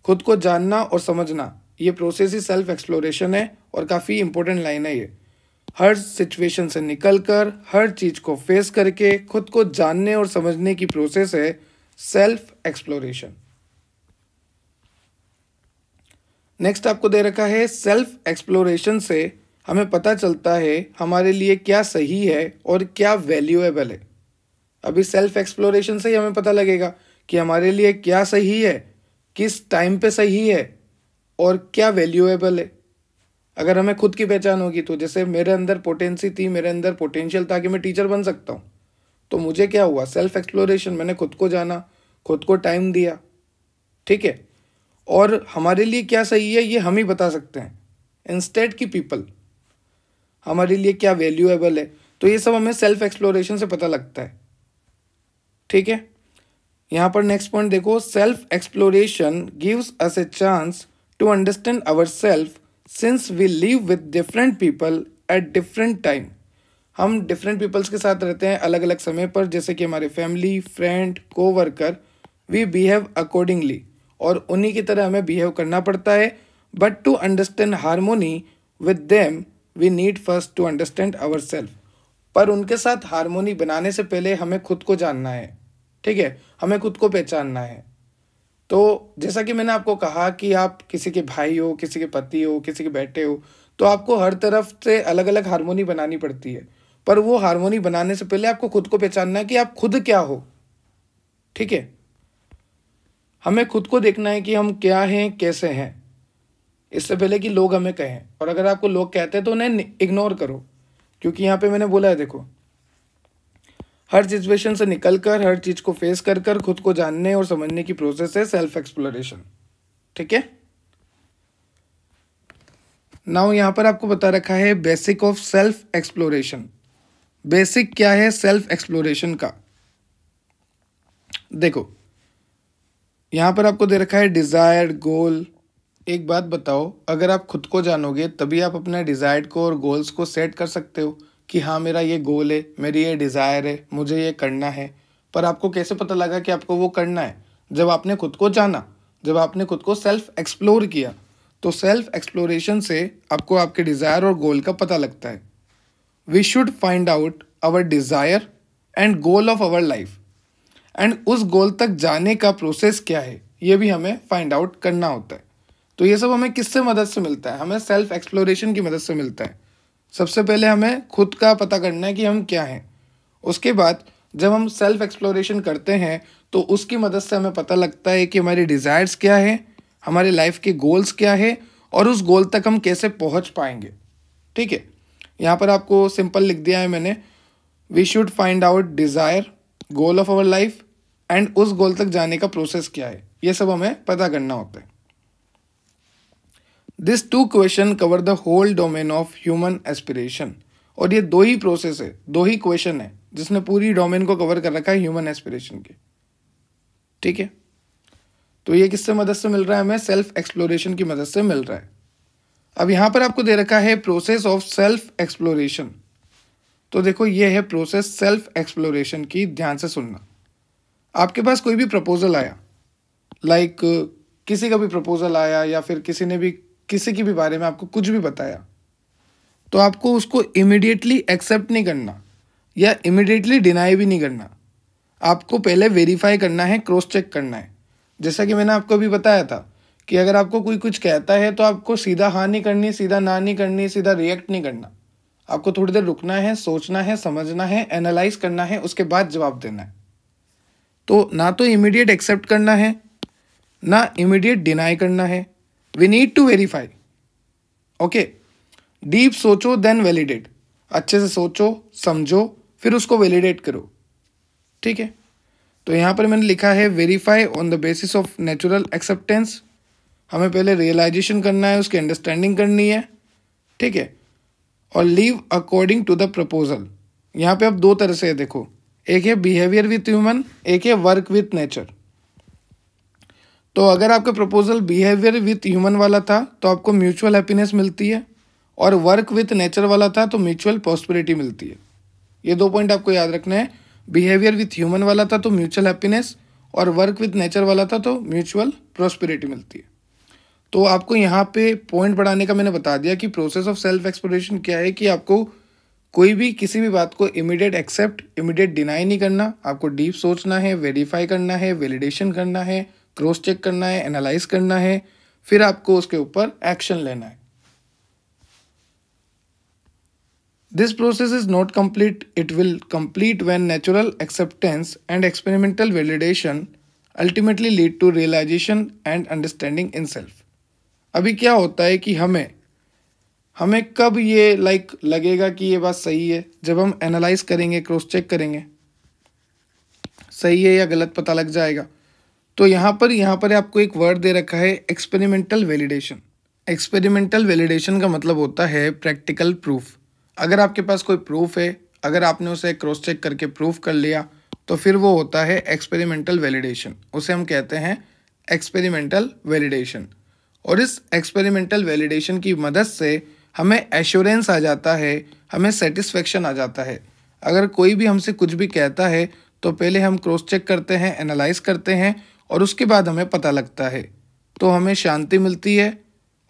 खुद को जानना और समझना ये प्रोसेस ही सेल्फ एक्सप्लोरेशन है और काफ़ी इंपॉर्टेंट लाइन है ये हर सिचुएशन से निकल कर हर चीज़ को फेस करके खुद को जानने और समझने की प्रोसेस है सेल्फ एक्सप्लोरेशन नेक्स्ट आपको दे रखा है सेल्फ एक्सप्लोरेशन से हमें पता चलता है हमारे लिए क्या सही है और क्या वैल्यूएबल है अभी सेल्फ एक्सप्लोरेशन से ही हमें पता लगेगा कि हमारे लिए क्या सही है किस टाइम पे सही है और क्या वैल्यूएबल है अगर हमें खुद की पहचान होगी तो जैसे मेरे अंदर पोटेंसी थी मेरे अंदर पोटेंशियल था कि मैं टीचर बन सकता हूँ तो मुझे क्या हुआ सेल्फ एक्सप्लोरेशन मैंने खुद को जाना खुद को टाइम दिया ठीक है और हमारे लिए क्या सही है ये हम ही बता सकते हैं इंस्टेड की पीपल हमारे लिए क्या वैल्यूएबल है तो ये सब हमें सेल्फ एक्सप्लोरेशन से पता लगता है ठीक है यहाँ पर नेक्स्ट पॉइंट देखो self exploration gives us a chance to understand our self since we live with different people at different time हम डिफरेंट पीपल्स के साथ रहते हैं अलग अलग समय पर जैसे कि हमारे family friend coworker we behave accordingly और उन्हीं की तरह हमें बिहेव करना पड़ता है but to understand harmony with them we need first to understand our self पर उनके साथ हारमोनी बनाने से पहले हमें खुद को जानना है ठीक है हमें खुद को पहचानना है तो जैसा कि मैंने आपको कहा कि आप किसी के भाई हो किसी के पति हो किसी के बेटे हो तो आपको हर तरफ से अलग अलग हारमोनी बनानी पड़ती है पर वो हारमोनी बनाने से पहले आपको खुद को पहचानना है कि आप खुद क्या हो ठीक है हमें खुद को देखना है कि हम क्या हैं कैसे हैं इससे पहले कि लोग हमें कहें और अगर आपको लोग कहते हैं तो उन्हें इग्नोर करो क्योंकि यहाँ पे मैंने बोला है देखो हर सिचुएशन से निकल कर हर चीज़ को फेस कर कर खुद को जानने और समझने की प्रोसेस है सेल्फ एक्सप्लोरेशन ठीक है नाउ यहाँ पर आपको बता रखा है basic of self exploration basic क्या है सेल्फ एक्सप्लोरेशन का देखो यहाँ पर आपको दे रखा है डिज़ायर गोल एक बात बताओ अगर आप खुद को जानोगे तभी आप अपने डिज़ायर को और गोल्स को सेट कर सकते हो कि हाँ मेरा ये गोल है मेरी ये डिज़ायर है मुझे ये करना है पर आपको कैसे पता लगा कि आपको वो करना है जब आपने खुद को जाना जब आपने खुद को सेल्फ एक्सप्लोर किया तो सेल्फ एक्सप्लोरेशन से आपको आपके डिज़ायर और गोल का पता लगता है we should find out our desire and goal of our life and उस गोल तक जाने का प्रोसेस क्या है ये भी हमें फाइंड आउट करना होता है तो ये सब हमें किससे मदद से मिलता है हमें सेल्फ एक्सप्लोरेशन की मदद से मिलता है सबसे पहले हमें खुद का पता करना है कि हम क्या हैं उसके बाद जब हम सेल्फ एक्सप्लोरेशन करते हैं तो उसकी मदद से हमें पता लगता है कि हमारे डिज़ायर्स क्या हैं हमारे लाइफ के गोल्स क्या है और उस गोल तक हम कैसे पहुंच पाएंगे ठीक है यहाँ पर आपको सिंपल लिख दिया है मैंने we should find out desire goal of our life and उस गोल तक जाने का प्रोसेस क्या है ये सब हमें पता करना होता है this two question cover the whole domain of human aspiration और ये दो ही प्रोसेस है दो ही क्वेश्चन है जिसने पूरी डोमेन को कवर कर रखा है ह्यूमन एस्पिरेशन के ठीक है तो ये किससे मदद से मिल रहा है हमें सेल्फ एक्सप्लोरेशन की मदद से मिल रहा है अब यहां पर आपको दे रखा है प्रोसेस ऑफ सेल्फ एक्सप्लोरेशन तो देखो ये है प्रोसेस सेल्फ एक्सप्लोरेशन की ध्यान से सुनना आपके पास कोई भी प्रपोजल आया लाइक like, किसी का भी प्रपोजल आया या फिर किसी ने भी किसी के भी बारे में आपको कुछ भी बताया तो आपको उसको इमिडिएटली एक्सेप्ट नहीं करना या इमिडिएटली डिनाई भी नहीं करना आपको पहले वेरीफाई करना है क्रॉस चेक करना है जैसा कि मैंने आपको अभी बताया था कि अगर आपको कोई कुछ कहता है तो आपको सीधा हाँ नहीं करनी सीधा ना नहीं करनी सीधा रिएक्ट नहीं करना आपको थोड़ी देर रुकना है सोचना है समझना है एनालाइज करना है उसके बाद जवाब देना है तो ना तो इमीडिएट एक्सेप्ट करना है ना इमीडिएट डिनाई करना है we need to verify okay deep सोचो देन वैलिडेट अच्छे से सोचो समझो फिर उसको वैलिडेट करो ठीक है तो यहाँ पर मैंने लिखा है verify on the basis of natural acceptance हमें पहले रियलाइजेशन करना है उसकी अंडरस्टैंडिंग करनी है ठीक है और leave according to the proposal यहाँ पे आप दो तरह से देखो एक है बिहेवियर विथ ह्यूमन एक है वर्क विथ नेचर तो अगर आपका प्रपोजल बिहेवियर विथ ह्यूमन वाला था तो आपको म्यूचुअल हैप्पीनेस मिलती है और वर्क विथ नेचर वाला था तो म्यूचुअल पॉस्पिरिटी मिलती है ये दो पॉइंट आपको याद रखना है बिहेवियर विथ ह्यूमन वाला था तो म्यूचुअल हैप्पीनेस और वर्क विथ नेचर वाला था तो म्यूचुअल प्रॉस्पिरिटी मिलती है तो आपको यहाँ पे पॉइंट बढ़ाने का मैंने बता दिया कि प्रोसेस ऑफ सेल्फ एक्सप्लोरेशन क्या है कि आपको कोई भी किसी भी बात को इमिडिएट एक्सेप्ट इमीडिएट डिनाई नहीं करना आपको डीप सोचना है वेरीफाई करना है वेलिडेशन करना है क्रॉस चेक करना है एनालाइज करना है फिर आपको उसके ऊपर एक्शन लेना है this process is not complete it will complete when natural acceptance and experimental validation ultimately lead to realisation and understanding in self अभी क्या होता है कि हमें हमें कब ये लाइक like, लगेगा कि ये बात सही है जब हम एनालाइज करेंगे क्रॉस चेक करेंगे सही है या गलत पता लग जाएगा तो यहाँ पर यहाँ पर आपको एक वर्ड दे रखा है एक्सपेरिमेंटल वैलिडेशन एक्सपेरिमेंटल वैलिडेशन का मतलब होता है प्रैक्टिकल प्रूफ अगर आपके पास कोई प्रूफ है अगर आपने उसे क्रॉस चेक करके प्रूफ कर लिया तो फिर वो होता है एक्सपेरिमेंटल वैलिडेशन उसे हम कहते हैं एक्सपेरिमेंटल वैलिडेशन और इस एक्सपेरिमेंटल वैलिडेशन की मदद से हमें एश्योरेंस आ जाता है हमें सेटिस्फेक्शन आ जाता है अगर कोई भी हमसे कुछ भी कहता है तो पहले हम क्रॉस चेक करते हैं एनालाइज करते हैं और उसके बाद हमें पता लगता है तो हमें शांति मिलती है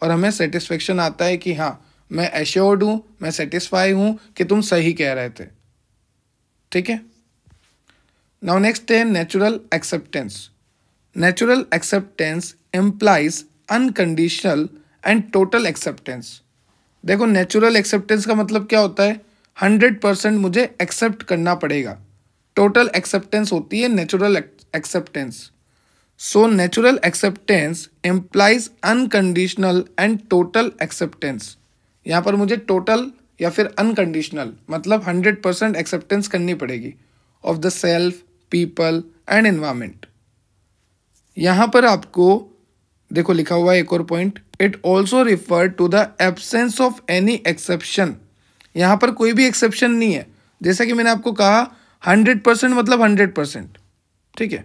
और हमें सेटिस्फेक्शन आता है कि हाँ मैं एश्योर्ड हूँ मैं सेटिस्फाई हूँ कि तुम सही कह रहे थे ठीक है नाउ नेक्स्ट है natural acceptance natural acceptance implies unconditional and total acceptance देखो नेचुरल एक्सेप्टेंस का मतलब क्या होता है हंड्रेड परसेंट मुझे एक्सेप्ट करना पड़ेगा टोटल एक्सेप्टेंस होती है natural acceptance so natural acceptance implies unconditional and total acceptance यहाँ पर मुझे टोटल या फिर अनकंडीशनल मतलब हंड्रेड परसेंट एक्सेप्टेंस करनी पड़ेगी of the self people and environment यहाँ पर आपको देखो लिखा हुआ है एक और point it also refer to the absence of any exception यहाँ पर कोई भी एक्सेप्शन नहीं है जैसा कि मैंने आपको कहा हंड्रेड परसेंट मतलब हंड्रेड परसेंट ठीक है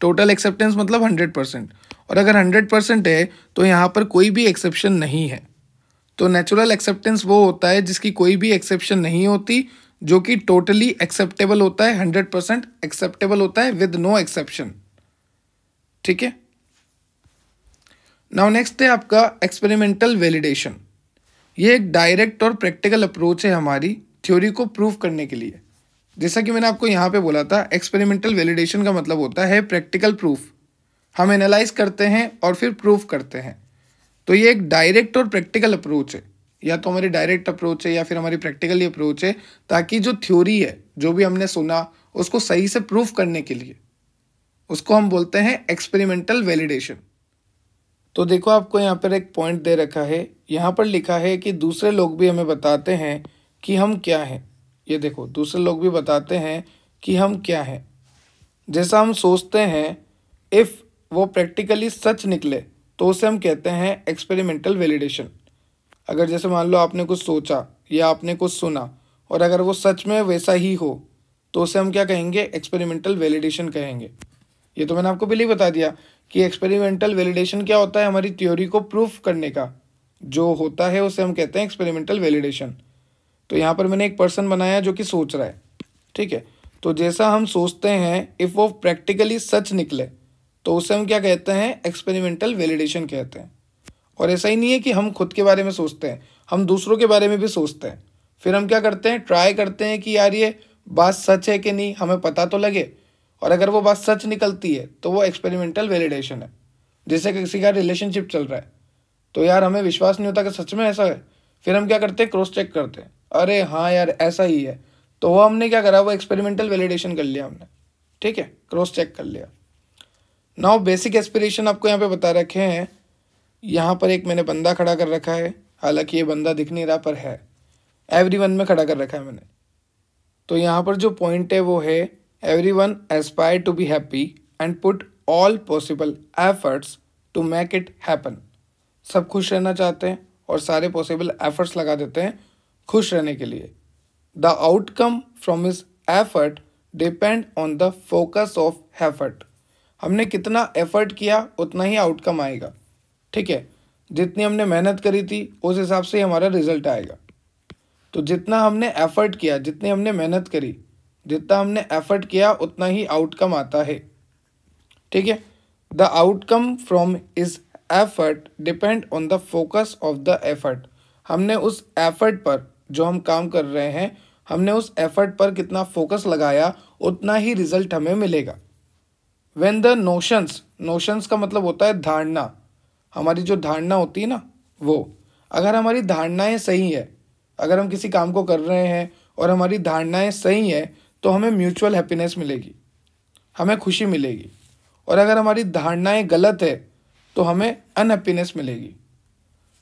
टोटल एक्सेप्टेंस मतलब हंड्रेड परसेंट और अगर हंड्रेड परसेंट है तो यहाँ पर कोई भी एक्सेप्शन नहीं है तो नेचुरल एक्सेप्टेंस वो होता है जिसकी कोई भी एक्सेप्शन नहीं होती जो कि टोटली एक्सेप्टेबल होता है हंड्रेड परसेंट एक्सेप्टेबल होता है विद नो एक्सेप्शन ठीक है नाउ नेक्स्ट है आपका एक्सपेरिमेंटल वैलिडेशन ये एक डायरेक्ट और प्रैक्टिकल अप्रोच है हमारी थ्योरी को प्रूव करने के लिए जैसा कि मैंने आपको यहाँ पे बोला था एक्सपेरिमेंटल वैलिडेशन का मतलब होता है प्रैक्टिकल प्रूफ हम एनालाइज करते हैं और फिर प्रूफ करते हैं तो ये एक डायरेक्ट और प्रैक्टिकल अप्रोच है या तो हमारी डायरेक्ट अप्रोच है या फिर हमारी प्रैक्टिकली अप्रोच है ताकि जो थ्योरी है जो भी हमने सुना उसको सही से प्रूफ करने के लिए उसको हम बोलते हैं एक्सपेरिमेंटल वैलिडेशन तो देखो आपको यहाँ पर एक पॉइंट दे रखा है यहाँ पर लिखा है कि दूसरे लोग भी हमें बताते हैं कि हम क्या हैं ये देखो दूसरे लोग भी बताते हैं कि हम क्या हैं जैसा हम सोचते हैं इफ़ वो प्रैक्टिकली सच निकले तो उसे हम कहते हैं एक्सपेरिमेंटल वैलिडेशन अगर जैसे मान लो आपने कुछ सोचा या आपने कुछ सुना और अगर वो सच में वैसा ही हो तो उसे हम क्या कहेंगे एक्सपेरिमेंटल वैलिडेशन कहेंगे ये तो मैंने आपको पहले ही बता दिया कि एक्सपेरिमेंटल वैलिडेशन क्या होता है हमारी थ्योरी को प्रूफ करने का जो होता है उसे हम कहते हैं एक्सपेरिमेंटल वैलिडेशन तो यहाँ पर मैंने एक पर्सन बनाया जो कि सोच रहा है ठीक है तो जैसा हम सोचते हैं इफ़ वो प्रैक्टिकली सच निकले तो उसे हम क्या कहते हैं एक्सपेरिमेंटल वैलिडेशन कहते हैं और ऐसा ही नहीं है कि हम खुद के बारे में सोचते हैं हम दूसरों के बारे में भी सोचते हैं फिर हम क्या करते हैं ट्राई करते हैं कि यार ये बात सच है कि नहीं हमें पता तो लगे और अगर वो बात सच निकलती है तो वो एक्सपेरिमेंटल वैलिडेशन है जैसे किसी का रिलेशनशिप चल रहा है तो यार हमें विश्वास नहीं होता कि सच में ऐसा है फिर हम क्या करते हैं क्रॉस चेक करते हैं अरे हाँ यार ऐसा ही है तो वो हमने क्या करा वो एक्सपेरिमेंटल वैलिडेशन कर लिया हमने ठीक है क्रॉस चेक कर लिया नाउ बेसिक एस्पिरेशन आपको यहाँ पे बता रखे हैं यहाँ पर एक मैंने बंदा खड़ा कर रखा है हालांकि ये बंदा दिख नहीं रहा पर है एवरी वन में खड़ा कर रखा है मैंने तो यहाँ पर जो पॉइंट है वो है everyone aspire to be happy and put all possible efforts to make it happen सब खुश रहना चाहते हैं और सारे पॉसिबल एफर्ट्स लगा देते हैं खुश रहने के लिए the outcome from his effort depend on the focus of effort हमने कितना एफर्ट किया उतना ही आउटकम आएगा ठीक है जितनी हमने मेहनत करी थी उस हिसाब से हमारा रिजल्ट आएगा तो जितना हमने एफर्ट किया जितनी हमने मेहनत करी जितना हमने एफर्ट किया उतना ही आउटकम आता है ठीक है the outcome from his effort depend on the focus of the effort हमने उस एफर्ट पर जो हम काम कर रहे हैं हमने उस एफर्ट पर कितना फोकस लगाया उतना ही रिजल्ट हमें मिलेगा वेन द नोशंस नोशंस का मतलब होता है धारणा हमारी जो धारणा होती है ना वो अगर हमारी धारणाएं सही है अगर हम किसी काम को कर रहे हैं और हमारी धारणाएं सही है तो हमें म्यूचुअल हैप्पीनेस मिलेगी हमें खुशी मिलेगी और अगर हमारी धारणाएं गलत है तो हमें अनहैप्पीनेस मिलेगी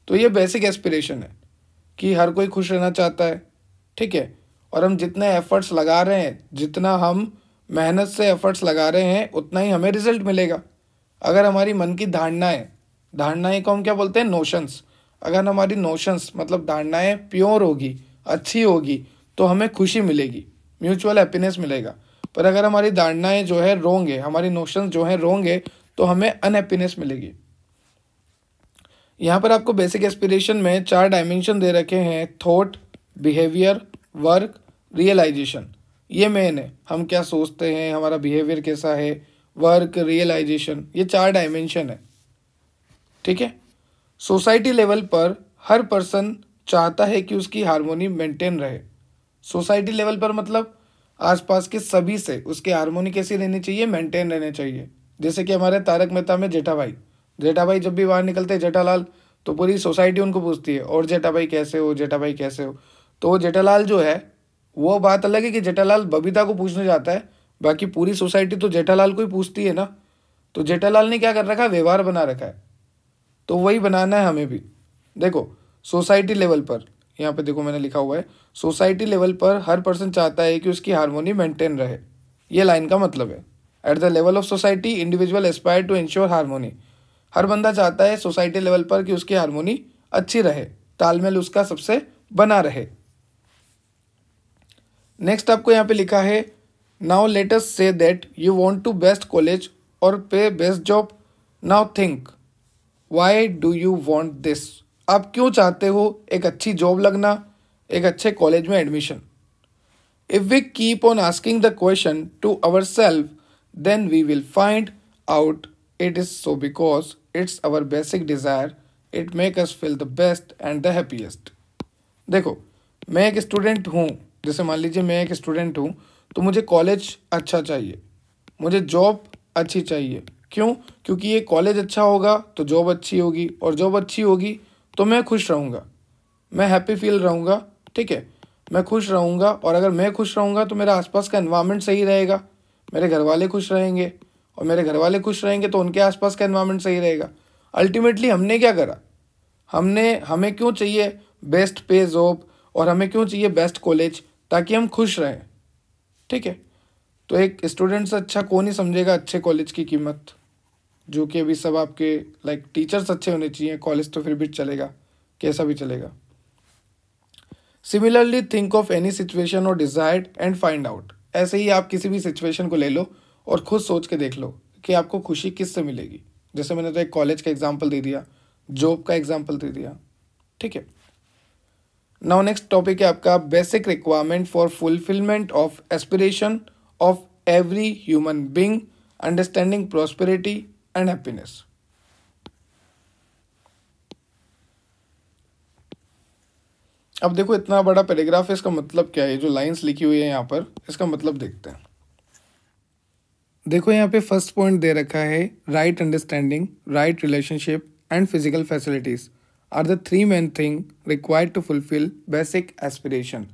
तो ये बेसिक एस्पिरेशन है कि हर कोई खुश रहना चाहता है ठीक है और हम जितने एफर्ट्स लगा रहे हैं जितना हम मेहनत से एफर्ट्स लगा रहे हैं उतना ही हमें रिजल्ट मिलेगा अगर हमारी मन की धारणाएँ धारणाएँ को हम क्या बोलते हैं नोशंस अगर हमारी नोशंस मतलब धारणाएँ प्योर होगी अच्छी होगी तो हमें खुशी मिलेगी म्यूचुअल हैप्पीनेस मिलेगा पर अगर हमारी धारणाएँ जो है रोंग है हमारी नोशंस जो है रोंग है तो हमें अनहैप्पीनेस मिलेगी यहाँ पर आपको बेसिक एस्पिरेशन में चार डायमेंशन दे रखे हैं थॉट बिहेवियर वर्क रियलाइजेशन ये मेन है हम क्या सोचते हैं हमारा बिहेवियर कैसा है वर्क रियलाइजेशन ये चार डायमेंशन है ठीक है सोसाइटी लेवल पर हर पर्सन चाहता है कि उसकी हारमोनी मेंटेन रहे सोसाइटी लेवल पर मतलब आसपास के सभी से उसकी हारमोनी कैसी रहनी चाहिए मेंटेन रहने चाहिए जैसे कि हमारे तारक मेहता में जेठा भाई जेठा भाई जब भी बाहर निकलते जेठालाल तो पूरी सोसाइटी उनको पूछती है और जेठा भाई कैसे हो जेठा भाई कैसे हो तो जेठालाल जो है वो बात अलग है कि जेठालाल बबीता को पूछने जाता है बाकी पूरी सोसाइटी तो जेठालाल को ही पूछती है ना तो जेठालाल ने क्या कर रखा है व्यवहार बना रखा है तो वही बनाना है हमें भी देखो सोसाइटी लेवल पर यहाँ पे देखो मैंने लिखा हुआ है सोसाइटी लेवल पर हर पर्सन चाहता है कि उसकी हारमोनी मेंटेन रहे ये लाइन का मतलब है at the level of society individual aspire to ensure harmony हर बंदा चाहता है सोसाइटी लेवल पर कि उसकी हारमोनी अच्छी रहे तालमेल उसका सबसे बना रहे नेक्स्ट आपको यहाँ पे लिखा है now let us say that you want to best college और पे best job now think why do you want this आप क्यों चाहते हो एक अच्छी जॉब लगना एक अच्छे कॉलेज में admission if we keep on asking the question to our self then we will find out it is so because it's our basic desire it make us feel the best and the happiest. देखो मैं एक student हूँ जैसे मान लीजिए मैं एक student हूँ तो मुझे कॉलेज अच्छा चाहिए मुझे जॉब अच्छी चाहिए क्यों क्योंकि ये कॉलेज अच्छा होगा तो जॉब अच्छी होगी और जॉब अच्छी होगी तो मैं खुश रहूँगा मैं हैप्पी फील रहूँगा ठीक है मैं खुश रहूँगा और अगर मैं खुश रहूँगा तो मेरे आसपास का इन्वायरमेंट सही रहेगा मेरे घर वाले खुश रहेंगे और मेरे घर वाले खुश रहेंगे तो उनके आसपास का इन्वायरमेंट सही रहेगा अल्टीमेटली हमने क्या करा हमने हमें क्यों चाहिए बेस्ट पे जॉब और हमें क्यों चाहिए बेस्ट कॉलेज ताकि हम खुश रहें ठीक है तो एक स्टूडेंट से अच्छा कौन ही समझेगा अच्छे कॉलेज की कीमत जो कि अभी सब आपके लाइक टीचर्स अच्छे होने चाहिए कॉलेज तो फिर भी चलेगा कैसा भी चलेगा similarly think of any situation और डिजायर्ड एंड फाइंड आउट ऐसे ही आप किसी भी सिचुएशन को ले लो और खुद सोच के देख लो कि आपको खुशी किससे मिलेगी जैसे मैंने तो एक कॉलेज का एग्जाम्पल दे दिया जॉब का एग्जाम्पल दे दिया ठीक है नाउ नेक्स्ट टॉपिक है आपका basic requirement for fulfilment of aspiration of every human being understanding prosperity and happiness अब देखो इतना बड़ा पैराग्राफ है इसका मतलब क्या है जो लाइंस लिखी हुई है यहाँ पर इसका मतलब देखते हैं देखो यहाँ पे फर्स्ट पॉइंट दे रखा है right understanding right relationship and physical facilities are the three main thing required to fulfil basic aspiration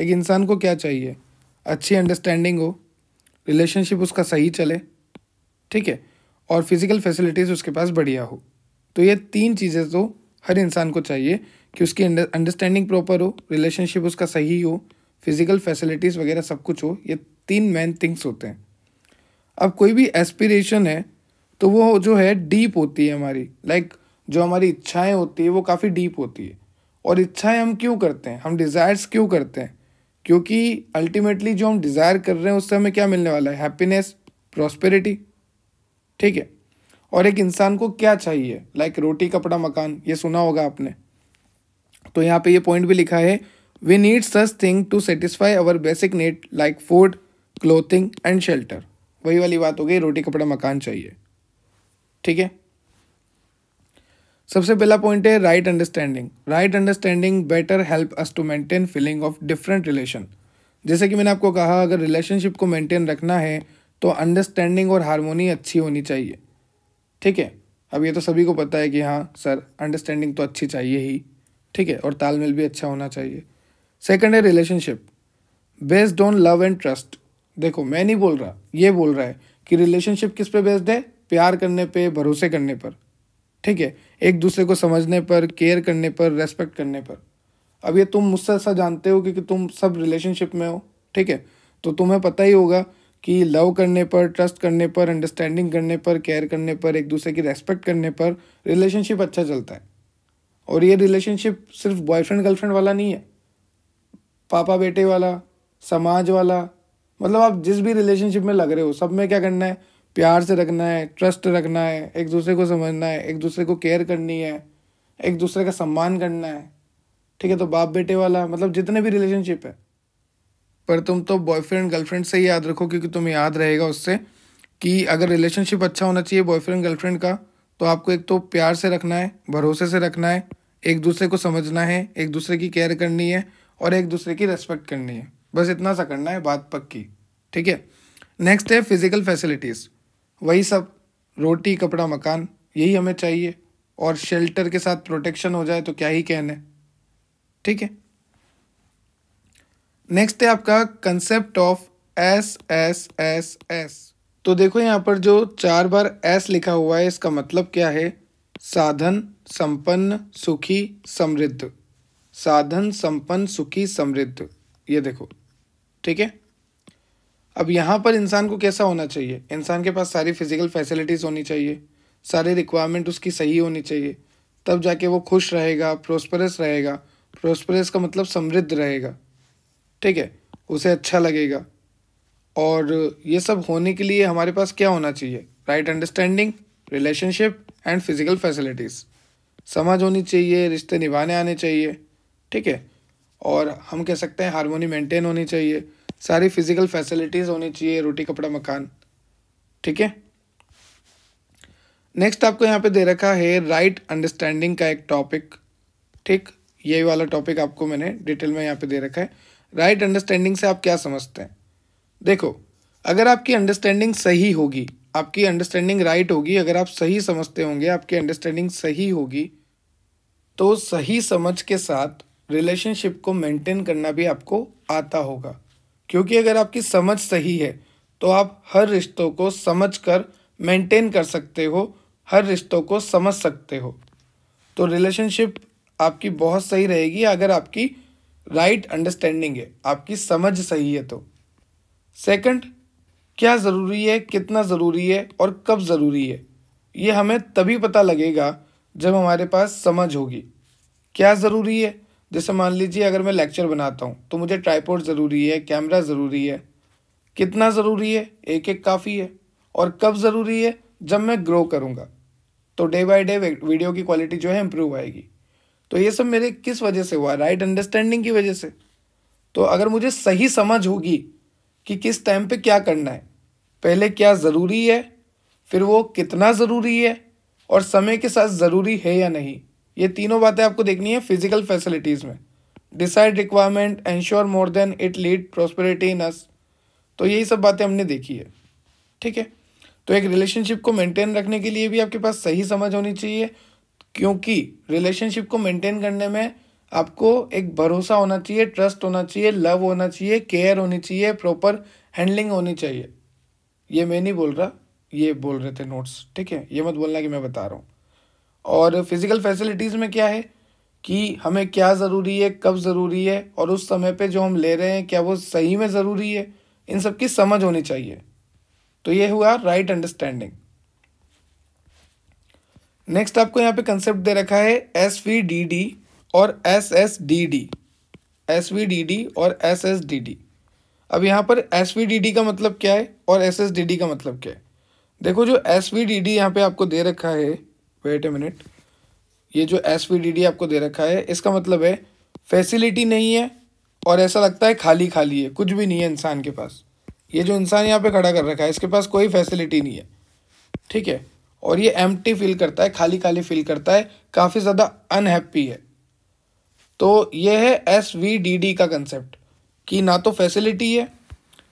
एक इंसान को क्या चाहिए अच्छी अंडरस्टैंडिंग हो रिलेशनशिप उसका सही चले ठीक है और फिज़िकल फैसिलिटीज़ उसके पास बढ़िया हो तो ये तीन चीज़ें तो हर इंसान को चाहिए कि उसकी अंडरस्टैंडिंग प्रॉपर हो रिलेशनशिप उसका सही हो फिज़िकल फैसिलिटीज़ वगैरह सब कुछ हो ये तीन मेन थिंग्स होते हैं अब कोई भी एस्पिरेशन है तो वो जो है डीप होती है हमारी लाइक like, जो हमारी इच्छाएं होती है वो काफ़ी डीप होती है और इच्छाएं हम क्यों करते हैं हम डिज़ायर्स क्यों करते हैं क्योंकि अल्टीमेटली जो हम डिज़ायर कर रहे हैं उससे हमें क्या मिलने वाला है हैप्पीनेस प्रॉस्पेरिटी ठीक है और एक इंसान को क्या चाहिए लाइक like रोटी कपड़ा मकान ये सुना होगा आपने तो यहाँ पे ये पॉइंट भी लिखा है we need such thing to satisfy our basic need like food clothing and shelter वही वाली बात हो गई रोटी कपड़ा मकान चाहिए ठीक है सबसे पहला पॉइंट है right understanding right understanding better help us to maintain feeling of different relation जैसे कि मैंने आपको कहा अगर रिलेशनशिप को मेंटेन रखना है तो अंडरस्टैंडिंग और हारमोनी अच्छी होनी चाहिए ठीक है अब ये तो सभी को पता है कि हाँ सर अंडरस्टैंडिंग तो अच्छी चाहिए ही ठीक है और तालमेल भी अच्छा होना चाहिए सेकेंड है relationship based on love and trust देखो मैं नहीं बोल रहा ये बोल रहा है कि रिलेशनशिप किस पे बेस्ड है प्यार करने पे भरोसे करने पर ठीक है एक दूसरे को समझने पर केयर करने पर रेस्पेक्ट करने पर अब ये तुम मुझसे ऐसा जानते हो कि, कि तुम सब रिलेशनशिप में हो ठीक है तो तुम्हें पता ही होगा कि लव करने पर ट्रस्ट करने पर अंडरस्टैंडिंग करने पर केयर करने पर एक दूसरे की रेस्पेक्ट करने पर रिलेशनशिप अच्छा चलता है और ये रिलेशनशिप सिर्फ बॉयफ्रेंड गर्लफ्रेंड वाला नहीं है पापा बेटे वाला समाज वाला मतलब आप जिस भी रिलेशनशिप में लग रहे हो सब में क्या करना है प्यार से रखना है ट्रस्ट रखना है एक दूसरे को समझना है एक दूसरे को केयर करनी है एक दूसरे का सम्मान करना है ठीक है तो बाप बेटे वाला मतलब जितने भी रिलेशनशिप है पर तुम तो बॉयफ्रेंड गर्लफ्रेंड से ही याद रखो क्योंकि तुम्हें याद रहेगा उससे कि अगर रिलेशनशिप अच्छा होना चाहिए बॉयफ्रेंड गर्लफ्रेंड का तो आपको एक तो प्यार से रखना है भरोसे से रखना है एक दूसरे को समझना है एक दूसरे की केयर करनी है और एक दूसरे की रेस्पेक्ट करनी है बस इतना सा करना है बात पक्की ठीक है नेक्स्ट है फिजिकल फैसिलिटीज़ वही सब रोटी कपड़ा मकान यही हमें चाहिए और शेल्टर के साथ प्रोटेक्शन हो जाए तो क्या ही कहना है ठीक है नेक्स्ट है आपका concept of S S S S तो देखो यहाँ पर जो चार बार एस लिखा हुआ है इसका मतलब क्या है साधन संपन्न सुखी समृद्ध साधन संपन्न सुखी समृद्ध ये देखो ठीक है अब यहाँ पर इंसान को कैसा होना चाहिए इंसान के पास सारी फिज़िकल फैसिलिटीज़ होनी चाहिए सारे रिक्वायरमेंट उसकी सही होनी चाहिए तब जाके वो खुश रहेगा प्रोस्परस रहेगा प्रोस्परस का मतलब समृद्ध रहेगा ठीक है उसे अच्छा लगेगा और ये सब होने के लिए हमारे पास क्या होना चाहिए right understanding relationship and physical facilities समझ होनी चाहिए रिश्ते निभाने आने चाहिए ठीक है और हम कह सकते हैं हारमोनी मेंटेन होनी चाहिए सारी फिजिकल फैसिलिटीज़ होनी चाहिए रोटी कपड़ा मकान ठीक है नेक्स्ट आपको यहाँ पे दे रखा है राइट अंडरस्टैंडिंग का एक टॉपिक ठीक ये वाला टॉपिक आपको मैंने डिटेल में यहाँ पे दे रखा है राइट अंडरस्टैंडिंग से आप क्या समझते हैं देखो अगर आपकी अंडरस्टैंडिंग सही होगी आपकी अंडरस्टैंडिंग राइट right होगी अगर आप सही समझते होंगे आपकी अंडरस्टैंडिंग सही होगी तो सही समझ के साथ रिलेशनशिप को मेंटेन करना भी आपको आता होगा क्योंकि अगर आपकी समझ सही है तो आप हर रिश्तों को समझ कर मेंटेन कर सकते हो हर रिश्तों को समझ सकते हो तो रिलेशनशिप आपकी बहुत सही रहेगी अगर आपकी राइट right अंडरस्टैंडिंग है आपकी समझ सही है तो सेकंड क्या ज़रूरी है कितना ज़रूरी है और कब ज़रूरी है ये हमें तभी पता लगेगा जब हमारे पास समझ होगी क्या ज़रूरी है जैसे मान लीजिए अगर मैं लेक्चर बनाता हूँ तो मुझे ट्राईपोर्ट ज़रूरी है कैमरा ज़रूरी है कितना ज़रूरी है एक एक काफ़ी है और कब ज़रूरी है जब मैं ग्रो करूँगा तो डे बाई डे वीडियो की क्वालिटी जो है इम्प्रूव आएगी तो ये सब मेरे किस वजह से हुआ राइट अंडरस्टैंडिंग की वजह से तो अगर मुझे सही समझ होगी कि किस टाइम पे क्या करना है पहले क्या ज़रूरी है फिर वो कितना ज़रूरी है और समय के साथ ज़रूरी है या नहीं ये तीनों बातें आपको देखनी है फिजिकल फैसिलिटीज़ में decide requirement ensure more than it lead prosperity in us तो यही सब बातें हमने देखी है ठीक है तो एक रिलेशनशिप को मेंटेन रखने के लिए भी आपके पास सही समझ होनी चाहिए क्योंकि रिलेशनशिप को मेंटेन करने में आपको एक भरोसा होना चाहिए ट्रस्ट होना चाहिए लव होना चाहिए केयर होनी चाहिए प्रॉपर हैंडलिंग होनी चाहिए ये मैं नहीं बोल रहा ये बोल रहे थे नोट्स ठीक है ये मत बोलना कि मैं बता रहा हूँ और फिज़िकल फैसिलिटीज़ में क्या है कि हमें क्या ज़रूरी है कब ज़रूरी है और उस समय पे जो हम ले रहे हैं क्या वो सही में ज़रूरी है इन सब की समझ होनी चाहिए तो ये हुआ राइट अंडरस्टैंडिंग नेक्स्ट आपको यहाँ पे कंसेप्ट दे रखा है एस वी डी डी और S S D D S V D D और एस एस डी डी अब यहाँ पर एस वी डी डी का मतलब क्या है और एस एस डी डी का मतलब क्या है देखो जो एस वी डी डी यहाँ पे आपको दे रखा है वेट ए मिनट ये जो एस आपको दे रखा है इसका मतलब है फैसिलिटी नहीं है और ऐसा लगता है खाली खाली है कुछ भी नहीं है इंसान के पास ये जो इंसान यहाँ पे खड़ा कर रखा है इसके पास कोई फैसिलिटी नहीं है ठीक है और ये एम फील करता है खाली खाली फील करता है काफ़ी ज़्यादा अनहैप्पी है तो ये है एस वी डी डी का कंसेप्ट कि ना तो फैसिलिटी है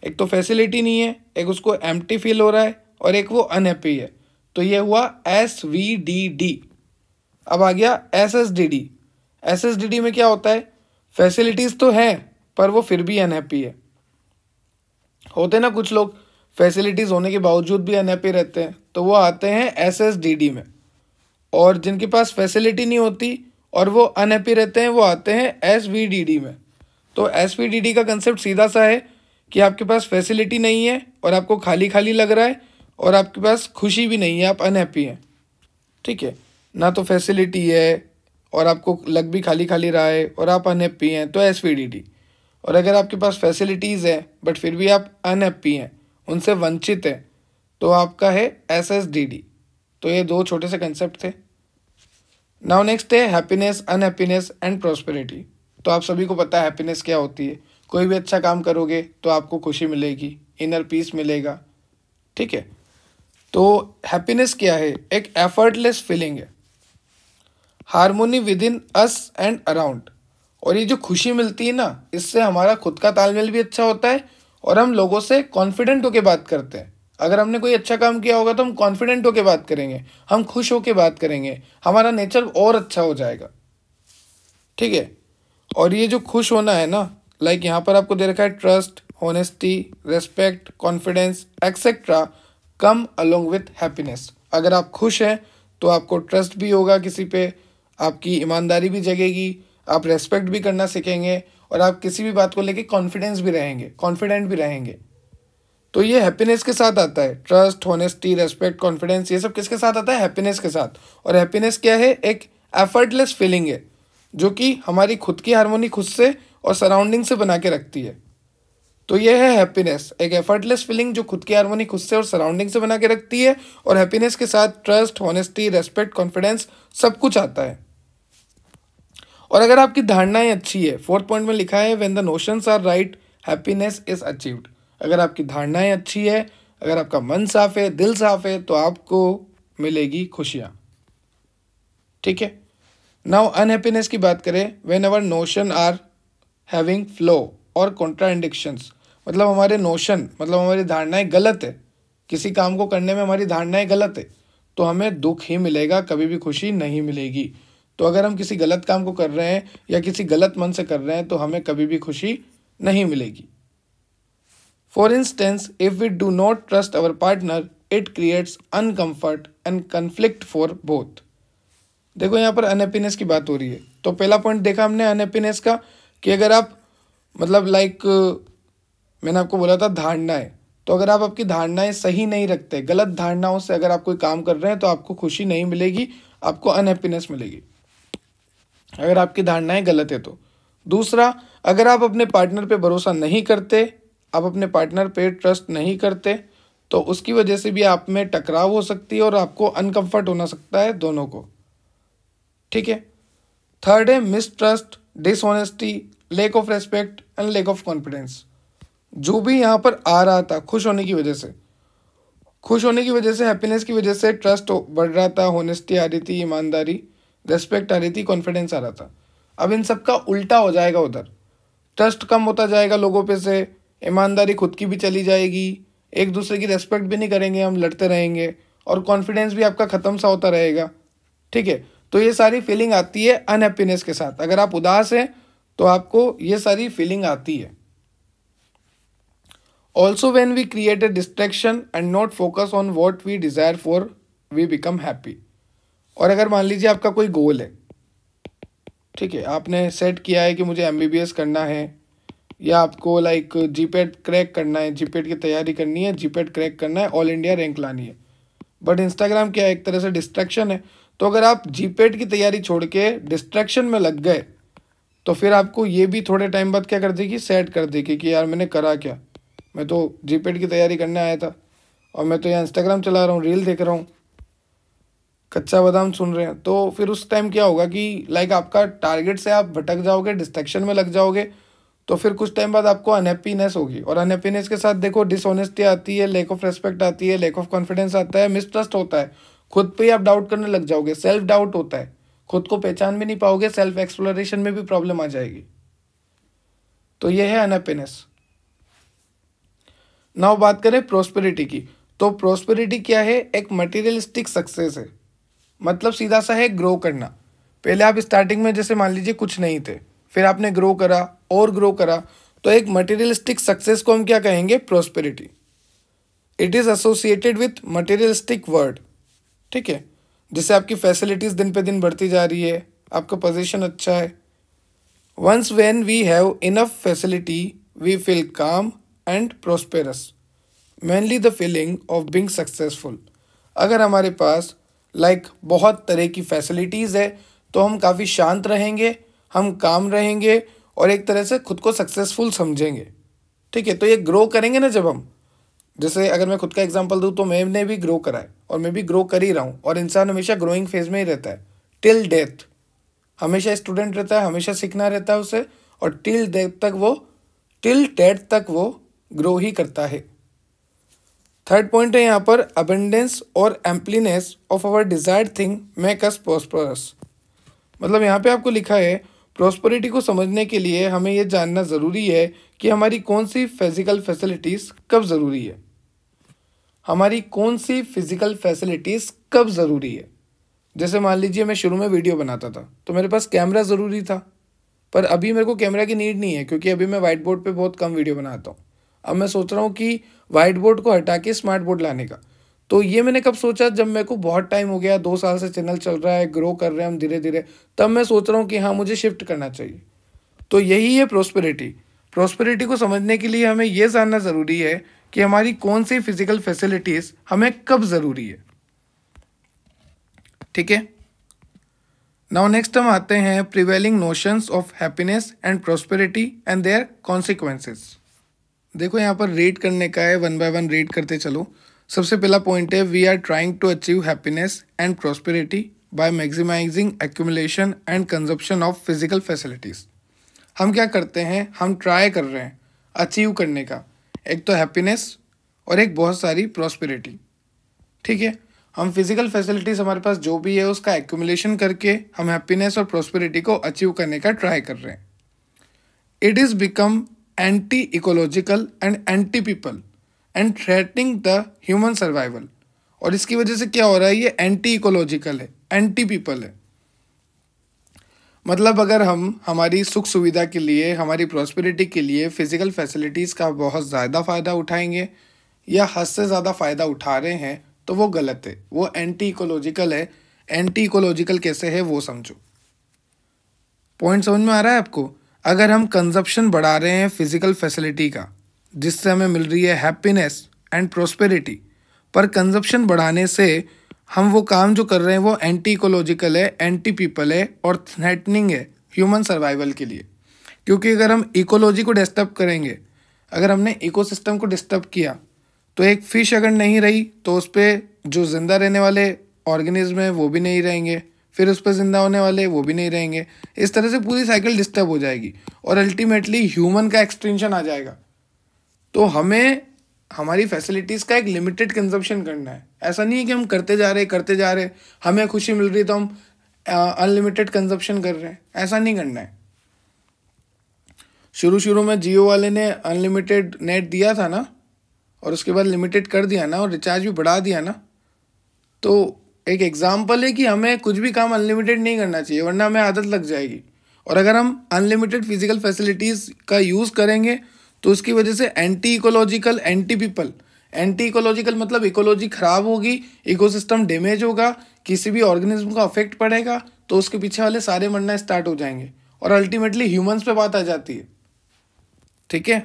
एक तो फैसिलिटी नहीं है एक उसको एम फील हो रहा है और एक वो अनहैप्पी है तो ये हुआ एस वी डी डी अब आ गया S S D D S S D D में क्या होता है फैसिलिटीज़ तो है पर वो फिर भी अनहैप्पी है होते ना कुछ लोग फैसिलिटीज़ होने के बावजूद भी अनहैप्पी रहते हैं तो वो आते हैं एस एस डी डी में और जिनके पास फैसिलिटी नहीं होती और वो अनहैप्पी रहते हैं वो आते हैं एस वी डी डी में तो एस वी डी डी का कंसेप्ट सीधा सा है कि आपके पास फैसिलिटी नहीं है और आपको खाली खाली लग रहा है और आपके पास खुशी भी नहीं है आप अनहैप्पी हैं ठीक है ना तो फैसिलिटी है और आपको लग भी खाली खाली रहा है और आप अनहैप्पी हैं तो एस और अगर आपके पास फैसिलिटीज़ हैं बट फिर भी आप अनहैप्पी हैं उनसे वंचित हैं तो आपका है एस एस डी डी तो ये दो छोटे से कंसेप्ट थे नाउ नेक्स्ट है हैप्पीनेस अनहैप्पीनेस एंड प्रॉस्पेरिटी तो आप सभी को पता है हैप्पीनेस क्या होती है कोई भी अच्छा काम करोगे तो आपको खुशी मिलेगी इनर पीस मिलेगा ठीक है तो हैप्पीनेस क्या है एक एफर्टलेस फीलिंग है harmony within us and around और ये जो खुशी मिलती है ना इससे हमारा खुद का तालमेल भी अच्छा होता है और हम लोगों से कॉन्फिडेंट होकर बात करते हैं अगर हमने कोई अच्छा काम किया होगा तो हम कॉन्फिडेंट होकर बात करेंगे हम खुश होकर बात करेंगे हमारा नेचर और अच्छा हो जाएगा ठीक है और ये जो खुश होना है ना लाइक यहाँ पर आपको दे रखा है trust honesty respect confidence etcetera come along with happiness अगर आप खुश हैं तो आपको ट्रस्ट भी होगा किसी पे आपकी ईमानदारी भी जगेगी आप रेस्पेक्ट भी करना सीखेंगे और आप किसी भी बात को लेके कॉन्फिडेंस भी रहेंगे कॉन्फिडेंट भी रहेंगे तो ये हैप्पीनेस के साथ आता है ट्रस्ट होनेस्टी रेस्पेक्ट कॉन्फिडेंस ये सब किसके साथ आता है हैप्पीनेस के साथ और हैप्पीनेस क्या है एक एफर्टलेस फीलिंग है जो कि हमारी खुद की हारमोनी खुद से और सराउंडिंग से बना के रखती है तो ये है हैप्पीनेस एक एफर्टलेस फीलिंग जो खुद की हारमोनी खुद से और सराउंडिंग से बना के रखती है और हैप्पीनेस के साथ ट्रस्ट हॉनेस्टी रेस्पेक्ट कॉन्फिडेंस सब कुछ आता है और अगर आपकी धारणाएं अच्छी है फोर्थ पॉइंट में लिखा है when the notions are right happiness is achieved अगर आपकी धारणाएं अच्छी है अगर आपका मन साफ है दिल साफ है तो आपको मिलेगी खुशियाँ ठीक है नाउ अनहैप्पीनेस की बात करें when our notion are having flaws और कॉन्ट्राइंडिक्शंस मतलब हमारे नोशन मतलब हमारी धारणाएं गलत है किसी काम को करने में हमारी धारणाएं गलत है तो हमें दुख ही मिलेगा कभी भी खुशी नहीं मिलेगी तो अगर हम किसी गलत काम को कर रहे हैं या किसी गलत मन से कर रहे हैं तो हमें कभी भी खुशी नहीं मिलेगी for instance if we do not trust our partner it creates uncomfort and conflict for both देखो यहाँ पर अनहैप्पीनेस की बात हो रही है तो पहला पॉइंट देखा हमने अनहैप्पीनेस का कि अगर आप मतलब लाइक मैंने आपको बोला था धारणाएं तो अगर आप आपकी धारणाएं सही नहीं रखते गलत धारणाओं से अगर आप कोई काम कर रहे हैं तो आपको खुशी नहीं मिलेगी आपको अनहैप्पीनेस मिलेगी अगर आपकी धारणाएं गलत है तो दूसरा अगर आप अपने पार्टनर पे भरोसा नहीं करते आप अपने पार्टनर पे ट्रस्ट नहीं करते तो उसकी वजह से भी आप में टकराव हो सकती है और आपको अनकंफर्ट होना सकता है दोनों को ठीक है थर्ड है mistrust dishonesty lack of respect and lack of confidence जो भी यहाँ पर आ रहा था खुश होने की वजह से खुश होने की वजह से हैप्पीनेस की वजह से ट्रस्ट बढ़ रहा था होनेस्टी आ रही थी ईमानदारी रेस्पेक्ट आ रही थी कॉन्फिडेंस आ रहा था अब इन सब का उल्टा हो जाएगा उधर ट्रस्ट कम होता जाएगा लोगों पे से ईमानदारी खुद की भी चली जाएगी एक दूसरे की रेस्पेक्ट भी नहीं करेंगे हम लड़ते रहेंगे और कॉन्फिडेंस भी आपका ख़त्म सा होता रहेगा ठीक है तो ये सारी फीलिंग आती है अनहैप्पीनेस के साथ अगर आप उदास हैं तो आपको ये सारी फीलिंग आती है Also, when we create a distraction and not focus on what we desire for, we become happy. और अगर मान लीजिए आपका कोई गोल है ठीक है आपने सेट किया है कि मुझे एम करना है या आपको लाइक पैड क्रैक करना है जीपेड की तैयारी करनी है पैड क्रैक करना है ऑल इंडिया रैंक लानी है बट इंस्टाग्राम क्या है एक तरह से डिस्ट्रैक्शन है तो अगर आप जीपेड की तैयारी छोड़ के डिस्ट्रैक्शन में लग गए तो फिर आपको ये भी थोड़े टाइम बाद क्या कर देगी सेट कर देगी कि यार मैंने करा क्या मैं तो जीपेड की तैयारी करने आया था और मैं तो यहाँ इंस्टाग्राम चला रहा हूँ रील देख रहा हूँ कच्चा बादाम सुन रहे हैं तो फिर उस टाइम क्या होगा कि लाइक आपका टारगेट से आप भटक जाओगे डिस्ट्रैक्शन में लग जाओगे तो फिर कुछ टाइम बाद आपको अनहैप्पीनेस होगी और अनहैप्पीनेस के साथ देखो डिसऑनेस्टी आती है लेक ऑफ रेस्पेक्ट आती है लेक ऑफ कॉन्फिडेंस आता है मिसट्रस्ट होता है खुद पर ही आप डाउट करने लग जाओगे सेल्फ डाउट होता है खुद को पहचान भी नहीं पाओगे सेल्फ एक्सप्लोरेशन में भी प्रॉब्लम आ जाएगी तो ये है अनहैप्पीनेस नाउ बात करें प्रोस्पेरिटी की तो प्रोस्पेरिटी क्या है एक मटेरियलिस्टिक सक्सेस है मतलब सीधा सा है ग्रो करना पहले आप स्टार्टिंग में जैसे मान लीजिए कुछ नहीं थे फिर आपने ग्रो करा और ग्रो करा तो एक मटेरियलिस्टिक सक्सेस को हम क्या कहेंगे prosperity it is associated with materialistic world ठीक है जैसे आपकी फैसिलिटीज़ दिन पे दिन बढ़ती जा रही है आपका पोजिशन अच्छा है once when we have enough facility we feel calm and prosperous mainly the feeling of being successful अगर हमारे पास लाइक like, बहुत तरह की फैसिलिटीज़ है तो हम काफ़ी शांत रहेंगे हम काम रहेंगे और एक तरह से खुद को सक्सेसफुल समझेंगे ठीक है तो ये ग्रो करेंगे ना जब हम जैसे अगर मैं खुद का एग्जांपल दूँ तो मैंने भी ग्रो करा है और मैं भी ग्रो कर ही रहा हूँ और इंसान हमेशा ग्रोइंग फेज में ही रहता है टिल डेथ हमेशा स्टूडेंट रहता है हमेशा सीखना रहता है उसे और टिल डेथ तक वो टिल डेथ तक वो ग्रो ही करता है थर्ड पॉइंट है यहाँ पर अबेंडेंस और ampleness of our desired thing make us prosperous मतलब यहाँ पे आपको लिखा है प्रॉस्परिटी को समझने के लिए हमें यह जानना ज़रूरी है कि हमारी कौन सी फिज़िकल फैसिलिटीज़ कब ज़रूरी है हमारी कौन सी फिज़िकल फैसिलिटीज़ कब ज़रूरी है जैसे मान लीजिए मैं शुरू में वीडियो बनाता था तो मेरे पास कैमरा ज़रूरी था पर अभी मेरे को कैमरा की नीड नहीं है क्योंकि अभी मैं वाइट बोर्ड पर बहुत कम वीडियो बनाता हूँ अब मैं सोच रहा हूँ कि वाइट बोर्ड को हटा के स्मार्ट बोर्ड लाने का तो ये मैंने कब सोचा जब मेरे को बहुत टाइम हो गया दो साल से चैनल चल रहा है ग्रो कर रहे हैं हम धीरे धीरे तब मैं सोच रहा हूँ कि हाँ मुझे शिफ्ट करना चाहिए तो यही है प्रोस्पेरिटी प्रोस्पेरिटी को समझने के लिए हमें यह जानना ज़रूरी है कि हमारी कौन सी फिजिकल फैसिलिटीज़ हमें कब ज़रूरी है ठीक है नाउ नेक्स्ट हम आते हैं prevailing notions of happiness and prosperity and their consequences देखो यहाँ पर रेट करने का है वन बाय वन रेट करते चलो सबसे पहला पॉइंट है we are trying to achieve happiness and prosperity by maximising accumulation and consumption of physical facilities हम क्या करते हैं हम ट्राई कर रहे हैं अचीव करने का एक तो हैप्पीनेस और एक बहुत सारी प्रॉस्पेरिटी ठीक है हम फिजिकल फैसिलिटीज़ हमारे पास जो भी है उसका एक्यूमुलेशन करके हम हैप्पीनेस और प्रॉस्पेरिटी को अचीव करने का ट्राई कर रहे हैं it is become anti ecological and anti people and threatening the human survival और इसकी वजह से क्या हो रहा है ये एंटी इकोलॉजिकल है एंटी पीपल है मतलब अगर हम हमारी सुख सुविधा के लिए हमारी प्रॉस्पेरिटी के लिए फ़िज़िकल फैसिलिटीज़ का बहुत ज़्यादा फ़ायदा उठाएंगे या हद से ज़्यादा फ़ायदा उठा रहे हैं तो वो गलत है वो एंटी इकोलॉजिकल है एंटी इकोलॉजिकल कैसे है वो समझो पॉइंट समझ में आ रहा है आपको अगर हम कंजप्शन बढ़ा रहे हैं फिज़िकल फैसिलिटी का जिससे हमें मिल रही है हैप्पीनेस एंड प्रोस्पेरिटी पर कंजप्शन बढ़ाने से हम वो काम जो कर रहे हैं वो एंटी इकोलॉजिकल है एंटी पीपल है और थ्रेटनिंग है ह्यूमन सर्वाइवल के लिए क्योंकि अगर हम इकोलॉजी को डिस्टर्ब करेंगे अगर हमने इकोसिस्टम को डिस्टर्ब किया तो एक फ़िश अगर नहीं रही तो उस पर जो ज़िंदा रहने वाले ऑर्गेनिज्म हैं वो भी नहीं रहेंगे फिर उस पर ज़िंदा होने वाले वो भी नहीं रहेंगे इस तरह से पूरी साइकिल डिस्टर्ब हो जाएगी और अल्टीमेटली ह्यूमन का एक्सटेंशन आ जाएगा तो हमें हमारी फैसिलिटीज़ का एक लिमिटेड कंजप्शन करना है ऐसा नहीं है कि हम करते जा रहे करते जा रहे हमें खुशी मिल रही तो हम अनलिमिटेड कंजप्शन कर रहे हैं ऐसा नहीं करना है शुरू शुरू में जियो वाले ने अनलिमिटेड नेट दिया था ना और उसके बाद लिमिटेड कर दिया ना और रिचार्ज भी बढ़ा दिया ना तो एक एग्जाम्पल है कि हमें कुछ भी काम अनलिमिटेड नहीं करना चाहिए वरना हमें आदत लग जाएगी और अगर हम अनलिमिटेड फिजिकल फैसिलिटीज़ का यूज़ करेंगे तो उसकी वजह से anti ecological anti people anti ecological मतलब इकोलॉजी ख़राब होगी इकोसिस्टम डैमेज होगा किसी भी ऑर्गेनिज्म का अफेक्ट पड़ेगा तो उसके पीछे वाले सारे मरना स्टार्ट हो जाएंगे और अल्टीमेटली ह्यूमंस पे बात आ जाती है ठीक है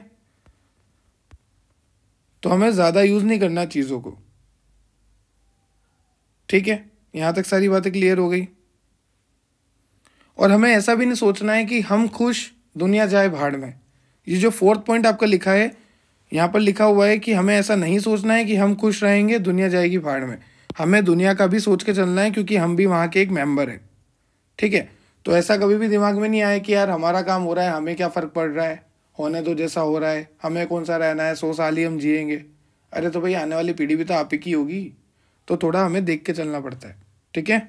तो हमें ज़्यादा यूज़ नहीं करना चीज़ों को ठीक है यहाँ तक सारी बातें क्लियर हो गई और हमें ऐसा भी नहीं सोचना है कि हम खुश दुनिया जाए भाड़ में ये जो फोर्थ पॉइंट आपका लिखा है यहाँ पर लिखा हुआ है कि हमें ऐसा नहीं सोचना है कि हम खुश रहेंगे दुनिया जाएगी भाड़ में हमें दुनिया का भी सोच के चलना है क्योंकि हम भी वहाँ के एक मेंबर हैं ठीक है तो ऐसा कभी भी दिमाग में नहीं आया कि यार हमारा काम हो रहा है हमें क्या फ़र्क पड़ रहा है होने तो जैसा हो रहा है हमें कौन सा रहना है सौ साल ही हम जियेंगे अरे तो भाई आने वाली पीढ़ी भी तो आप ही की होगी तो थोड़ा हमें देख के चलना पड़ता है ठीक है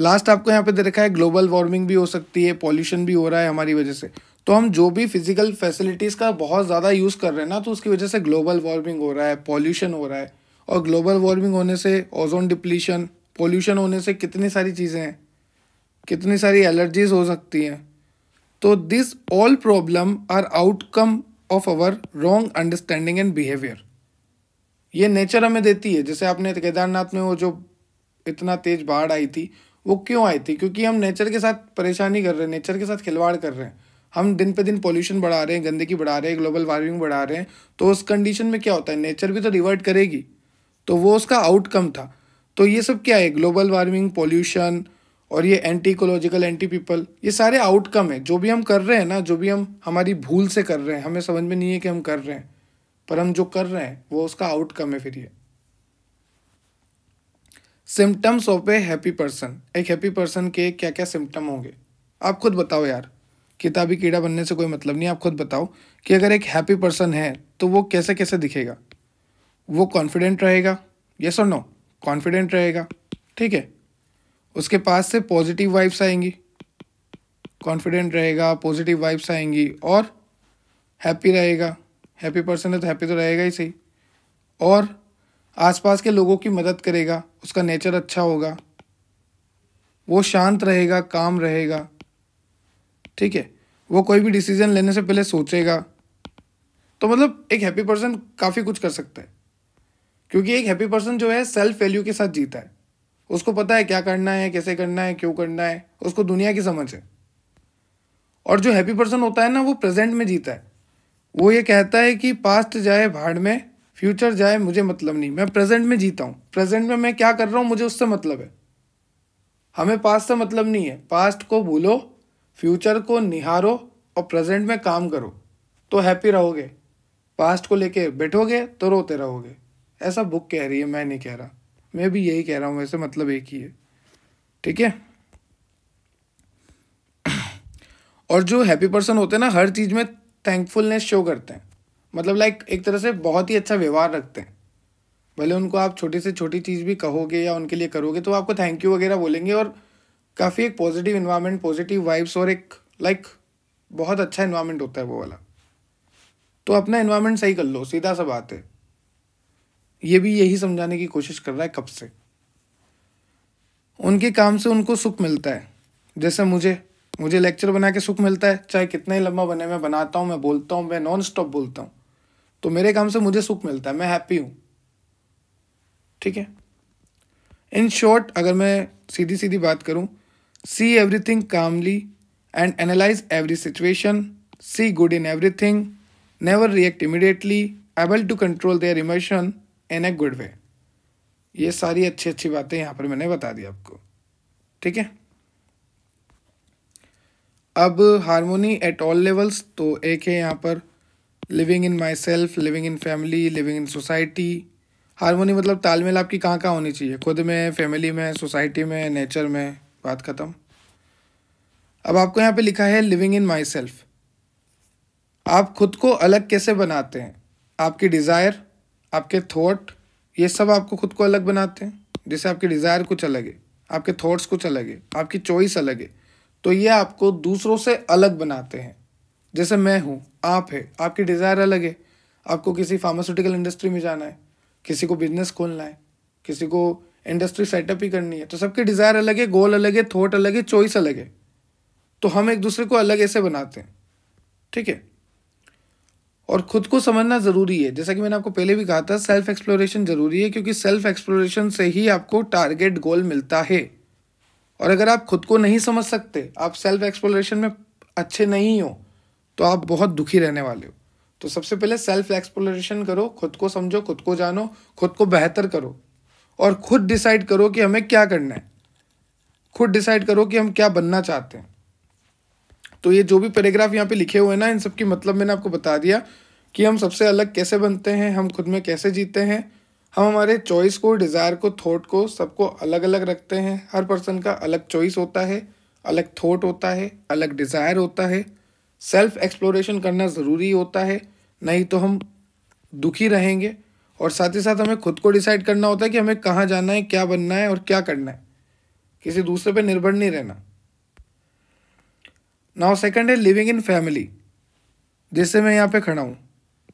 लास्ट आपको यहाँ पे दे रखा है ग्लोबल वार्मिंग भी हो सकती है पॉल्यूशन भी हो रहा है हमारी वजह से तो हम जो भी फिजिकल फैसिलिटीज़ का बहुत ज़्यादा यूज़ कर रहे हैं ना तो उसकी वजह से ग्लोबल वार्मिंग हो रहा है पॉल्यूशन हो रहा है और ग्लोबल वार्मिंग होने से ओजोन डिप्लीशन पॉल्यूशन होने से कितनी सारी चीज़ें हैं कितनी सारी एलर्जीज हो सकती हैं तो this all problem are outcome of our wrong understanding and behaviour ये नेचर हमें देती है जैसे आपने केदारनाथ में वो जो इतना तेज बाढ़ आई थी वो क्यों आई थी क्योंकि हम नेचर के साथ परेशानी कर रहे हैं नेचर के साथ खिलवाड़ कर रहे हैं हम दिन पे दिन पॉल्यूशन बढ़ा रहे हैं गंदगी बढ़ा रहे हैं ग्लोबल वार्मिंग बढ़ा रहे हैं तो उस कंडीशन में क्या होता है नेचर भी तो रिवर्ट करेगी तो वो उसका आउटकम था तो ये सब क्या है ग्लोबल वार्मिंग पॉल्यूशन और ये एंटी इकोलॉजिकल एंटी पीपल ये सारे आउटकम है जो भी हम कर रहे हैं ना जो भी हम हमारी भूल से कर रहे हैं हमें समझ में नहीं है कि हम कर रहे हैं पर हम जो कर रहे हैं वो उसका आउटकम है फिर ये symptoms of a happy person एक हैप्पी पर्सन के क्या क्या सिम्टम होंगे आप खुद बताओ यार किताबी कीड़ा बनने से कोई मतलब नहीं आप खुद बताओ कि अगर एक हैप्पी पर्सन है तो वो कैसे कैसे दिखेगा वो कॉन्फिडेंट रहेगा यस और नो कॉन्फिडेंट रहेगा ठीक है उसके पास से पॉजिटिव वाइब्स आएंगी कॉन्फिडेंट रहेगा पॉजिटिव वाइब्स आएंगी और हैप्पी रहेगा हैप्पी पर्सन है तो हैप्पी तो रहेगा ही सही और आसपास के लोगों की मदद करेगा उसका नेचर अच्छा होगा वो शांत रहेगा काम रहेगा ठीक है वो कोई भी डिसीजन लेने से पहले सोचेगा तो मतलब एक हैप्पी पर्सन काफ़ी कुछ कर सकता है क्योंकि एक हैप्पी पर्सन जो है सेल्फ वैल्यू के साथ जीता है उसको पता है क्या करना है कैसे करना है क्यों करना है उसको दुनिया की समझ है और जो हैप्पी पर्सन होता है ना वो प्रेजेंट में जीता है वो ये कहता है कि पास्ट जाए भाड़ में फ्यूचर जाए मुझे मतलब नहीं मैं प्रेजेंट में जीता हूँ प्रेजेंट में मैं क्या कर रहा हूँ मुझे उससे मतलब है हमें पास्ट से मतलब नहीं है पास्ट को भूलो फ्यूचर को निहारो और प्रेजेंट में काम करो तो हैप्पी रहोगे पास्ट को लेके बैठोगे तो रोते रहोगे ऐसा बुक कह रही है मैं नहीं कह रहा मैं भी यही कह रहा हूँ वैसे मतलब एक ही है ठीक है और जो हैप्पी पर्सन होते हैं ना हर चीज़ में थैंकफुलनेस शो करते हैं मतलब लाइक एक तरह से बहुत ही अच्छा व्यवहार रखते हैं भले उनको आप छोटी से छोटी चीज़ भी कहोगे या उनके लिए करोगे तो आपको थैंक यू वगैरह बोलेंगे और काफ़ी एक पॉजिटिव इन्वायरमेंट पॉजिटिव वाइब्स और एक लाइक बहुत अच्छा इन्वायरमेंट होता है वो वाला तो अपना इन्वायरमेंट सही कर लो सीधा सा बात है ये भी यही समझाने की कोशिश कर रहा है कब से उनके काम से उनको सुख मिलता है जैसे मुझे मुझे लेक्चर बना के सुख मिलता है चाहे कितना ही लंबा बने मैं बनाता हूँ मैं बोलता हूँ मैं नॉन स्टॉप बोलता हूँ तो मेरे काम से मुझे सुख मिलता है मैं हैप्पी हूँ ठीक है इन शॉर्ट अगर मैं सीधी सीधी बात करूँ see everything calmly and analyse every situation see good in everything never react immediately able to control their emotion in a good way ये सारी अच्छी अच्छी बातें यहाँ पर मैंने बता दी आपको ठीक है अब हारमोनी एट ऑल लेवल्स तो एक है यहाँ पर living in myself living in family living in society harmony मतलब तालमेल आपकी कहाँ कहाँ होनी चाहिए खुद में फैमिली में सोसाइटी में नेचर में बात ख़त्म अब आपको यहाँ पे लिखा है लिविंग इन माई सेल्फ आप खुद को अलग कैसे बनाते हैं आपकी डिज़ायर आपके थॉट ये सब आपको खुद को अलग बनाते हैं जैसे आपकी डिज़ायर कुछ अलग है आपके थॉट्स कुछ अलग है आपकी चॉइस अलग है तो ये आपको दूसरों से अलग बनाते हैं जैसे मैं हूँ आप है आपकी डिज़ायर अलग है आपको किसी फार्मास्यूटिकल इंडस्ट्री में जाना है किसी को बिजनेस खोलना है किसी को इंडस्ट्री सेटअप ही करनी है तो सबके डिज़ायर अलग है गोल अलग है थॉट अलग है चॉइस अलग है तो हम एक दूसरे को अलग ऐसे बनाते हैं ठीक है और खुद को समझना ज़रूरी है जैसा कि मैंने आपको पहले भी कहा था सेल्फ एक्सप्लोरेशन ज़रूरी है क्योंकि सेल्फ एक्सप्लोरेशन से ही आपको टारगेट गोल मिलता है और अगर आप खुद को नहीं समझ सकते आप सेल्फ एक्सप्लोरेशन में अच्छे नहीं हो तो आप बहुत दुखी रहने वाले हो तो सबसे पहले सेल्फ एक्सप्लोरेशन करो खुद को समझो खुद को जानो खुद को बेहतर करो और खुद डिसाइड करो कि हमें क्या करना है खुद डिसाइड करो कि हम क्या बनना चाहते हैं तो ये जो भी पैराग्राफ यहाँ पे लिखे हुए हैं ना इन सब की मतलब मैंने आपको बता दिया कि हम सबसे अलग कैसे बनते हैं हम खुद में कैसे जीते हैं हम हमारे चॉइस को डिज़ायर को थॉट को सबको अलग अलग रखते हैं हर पर्सन का अलग चॉइस होता है अलग थॉट होता है अलग डिज़ायर होता है सेल्फ एक्सप्लोरेशन करना ज़रूरी होता है नहीं तो हम दुखी रहेंगे और साथ ही साथ हमें खुद को डिसाइड करना होता है कि हमें कहाँ जाना है क्या बनना है और क्या करना है किसी दूसरे पर निर्भर नहीं रहना नाउ सेकंड है लिविंग इन फैमिली जिससे मैं यहाँ पे खड़ा हूँ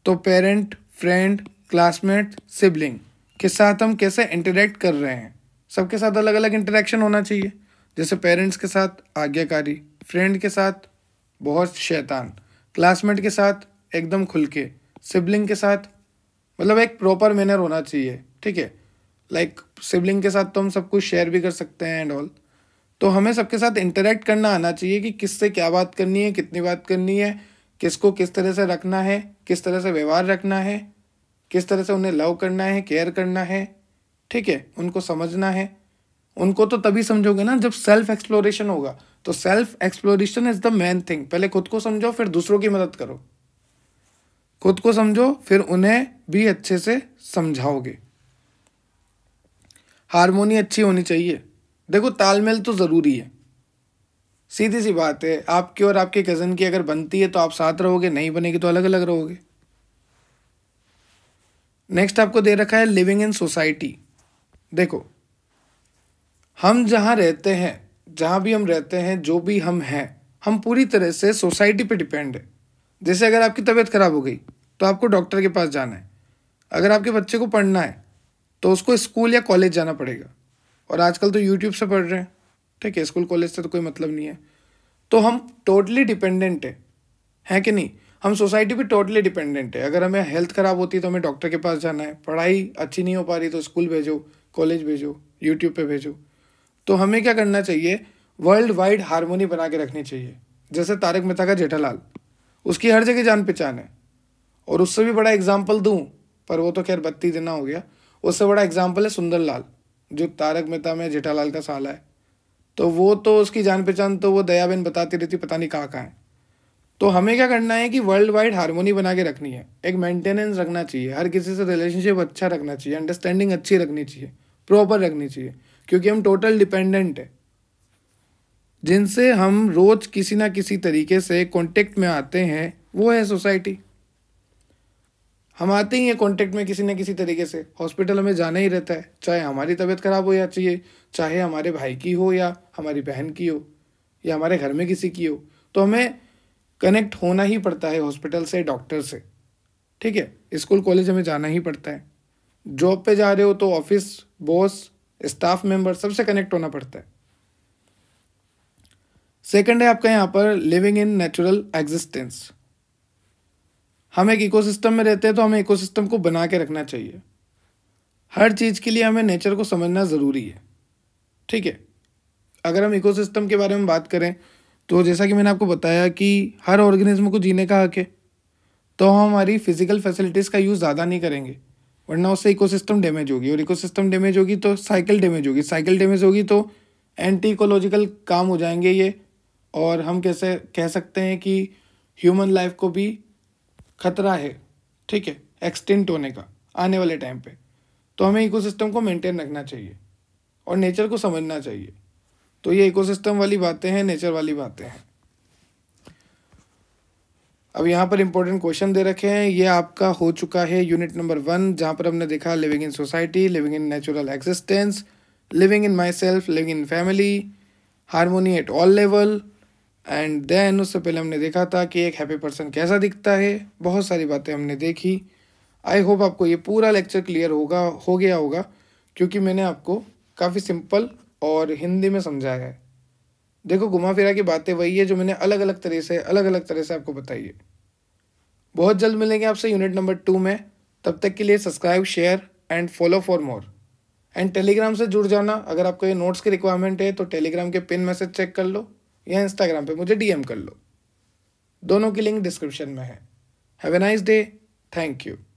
तो पेरेंट फ्रेंड क्लासमेट सिबलिंग के साथ हम कैसे इंटरेक्ट कर रहे हैं सबके साथ अलग अलग इंटरेक्शन होना चाहिए जैसे पेरेंट्स के साथ आज्ञाकारी फ्रेंड के साथ बहुत शैतान क्लासमेट के साथ एकदम खुल के सिबलिंग के साथ मतलब एक प्रॉपर मैनर होना चाहिए ठीक है लाइक सिबलिंग के साथ तो हम सब कुछ शेयर भी कर सकते हैं एंड ऑल तो हमें सबके साथ इंटरेक्ट करना आना चाहिए कि किससे क्या बात करनी है कितनी बात करनी है किसको किस तरह से रखना है किस तरह से व्यवहार रखना है किस तरह से उन्हें लव करना है केयर करना है ठीक है उनको समझना है उनको तो तभी समझोगे ना जब सेल्फ एक्सप्लोरेशन होगा तो self exploration is the main thing पहले खुद को समझो फिर दूसरों की मदद करो खुद को समझो फिर उन्हें भी अच्छे से समझाओगे हारमोनी अच्छी होनी चाहिए देखो तालमेल तो ज़रूरी है सीधी सी बात है आपकी और आपके कज़न की अगर बनती है तो आप साथ रहोगे नहीं बनेगी तो अलग अलग रहोगे नेक्स्ट आपको दे रखा है लिविंग इन सोसाइटी देखो हम जहाँ रहते हैं जहाँ भी हम रहते हैं जो भी हम हैं हम पूरी तरह से सोसाइटी पे डिपेंड है जैसे अगर आपकी तबीयत ख़राब हो गई तो आपको डॉक्टर के पास जाना है अगर आपके बच्चे को पढ़ना है तो उसको स्कूल या कॉलेज जाना पड़ेगा और आजकल तो यूट्यूब से पढ़ रहे हैं ठीक है स्कूल कॉलेज से तो कोई मतलब नहीं है तो हम टोटली डिपेंडेंट है हैं कि नहीं हम सोसाइटी पे टोटली डिपेंडेंट है अगर हमें हेल्थ ख़राब होती है तो हमें डॉक्टर के पास जाना है पढ़ाई अच्छी नहीं हो पा रही तो स्कूल भेजो कॉलेज भेजो यूट्यूब पे भेजो तो हमें क्या करना चाहिए वर्ल्ड वाइड हारमोनी बना के रखनी चाहिए जैसे तारक मेहता का जेठालाल उसकी हर जगह जान पहचान है और उससे भी बड़ा एग्जाम्पल दूँ पर वो तो खैर बत्ती देना हो गया उससे बड़ा एग्जाम्पल है सुंदरलाल जो तारक मेहता में जेठालाल का साला है तो वो तो उसकी जान पहचान तो वो दयाबेन बताती रहती पता नहीं कहाँ कहाँ है तो हमें क्या करना है कि वर्ल्ड वाइड हारमोनी बना के रखनी है एक मेंटेनेंस रखना चाहिए हर किसी से रिलेशनशिप अच्छा रखना चाहिए अंडरस्टैंडिंग अच्छी रखनी चाहिए प्रॉपर रखनी चाहिए क्योंकि हम टोटल डिपेंडेंट है जिनसे हम रोज किसी ना किसी तरीके से कॉन्टेक्ट में आते हैं वो है सोसाइटी हम आते ही हैं कॉन्टेक्ट में किसी ना किसी तरीके से हॉस्पिटल हमें जाना ही रहता है चाहे हमारी तबीयत ख़राब हो या चाहिए चाहे हमारे भाई की हो या हमारी बहन की हो या हमारे घर में किसी की हो तो हमें कनेक्ट होना ही पड़ता है हॉस्पिटल से डॉक्टर से ठीक है स्कूल कॉलेज हमें जाना ही पड़ता है जॉब पे जा रहे हो तो ऑफिस बॉस स्टाफ मेंबर सबसे कनेक्ट होना पड़ता है सेकंड है आपका यहाँ पर लिविंग इन नेचुरल एग्जिस्टेंस हम एक इकोसिस्टम में रहते हैं तो हमें इकोसिस्टम को बना के रखना चाहिए हर चीज़ के लिए हमें नेचर को समझना ज़रूरी है ठीक है अगर हम इकोसिस्टम के बारे में बात करें तो जैसा कि मैंने आपको बताया कि हर ऑर्गेनिज्म को जीने का हक है तो हम हमारी फिजिकल फैसिलिटीज़ का यूज़ ज़्यादा नहीं करेंगे वरना उससे इकोसिस्टम डैमेज होगी और इकोसिस्टम डैमेज होगी तो साइकिल डैमेज होगी साइकिल डैमेज होगी तो एंटी इकोलॉजिकल काम हो जाएंगे ये और हम कैसे कह सकते हैं कि ह्यूमन लाइफ को भी खतरा है ठीक है एक्सटेंट होने का आने वाले टाइम पे तो हमें इकोसिस्टम को मेंटेन रखना चाहिए और नेचर को समझना चाहिए तो ये इकोसिस्टम वाली बातें हैं नेचर वाली बातें हैं अब यहाँ पर इम्पोर्टेंट क्वेश्चन दे रखे हैं ये आपका हो चुका है यूनिट नंबर वन जहाँ पर हमने देखा living in society living in natural existence living in myself living in family harmony at all level and then उससे पहले हमने देखा था कि एक हैप्पी पर्सन कैसा दिखता है बहुत सारी बातें हमने देखी आई होप आपको ये पूरा लेक्चर क्लियर होगा हो गया होगा क्योंकि मैंने आपको काफ़ी सिंपल और हिंदी में समझाया है देखो घुमा फिरा की बातें वही है जो मैंने अलग अलग तरह से अलग अलग तरह से आपको बताई है बहुत जल्द मिलेंगे आपसे यूनिट नंबर टू में तब तक के लिए subscribe share and follow for more and Telegram से जुड़ जाना अगर आपको ये नोट्स की रिक्वायरमेंट है तो टेलीग्राम के पिन मैसेज चेक कर लो या इंस्टाग्राम पे मुझे डीएम कर लो दोनों की लिंक डिस्क्रिप्शन में है have a nice day thank you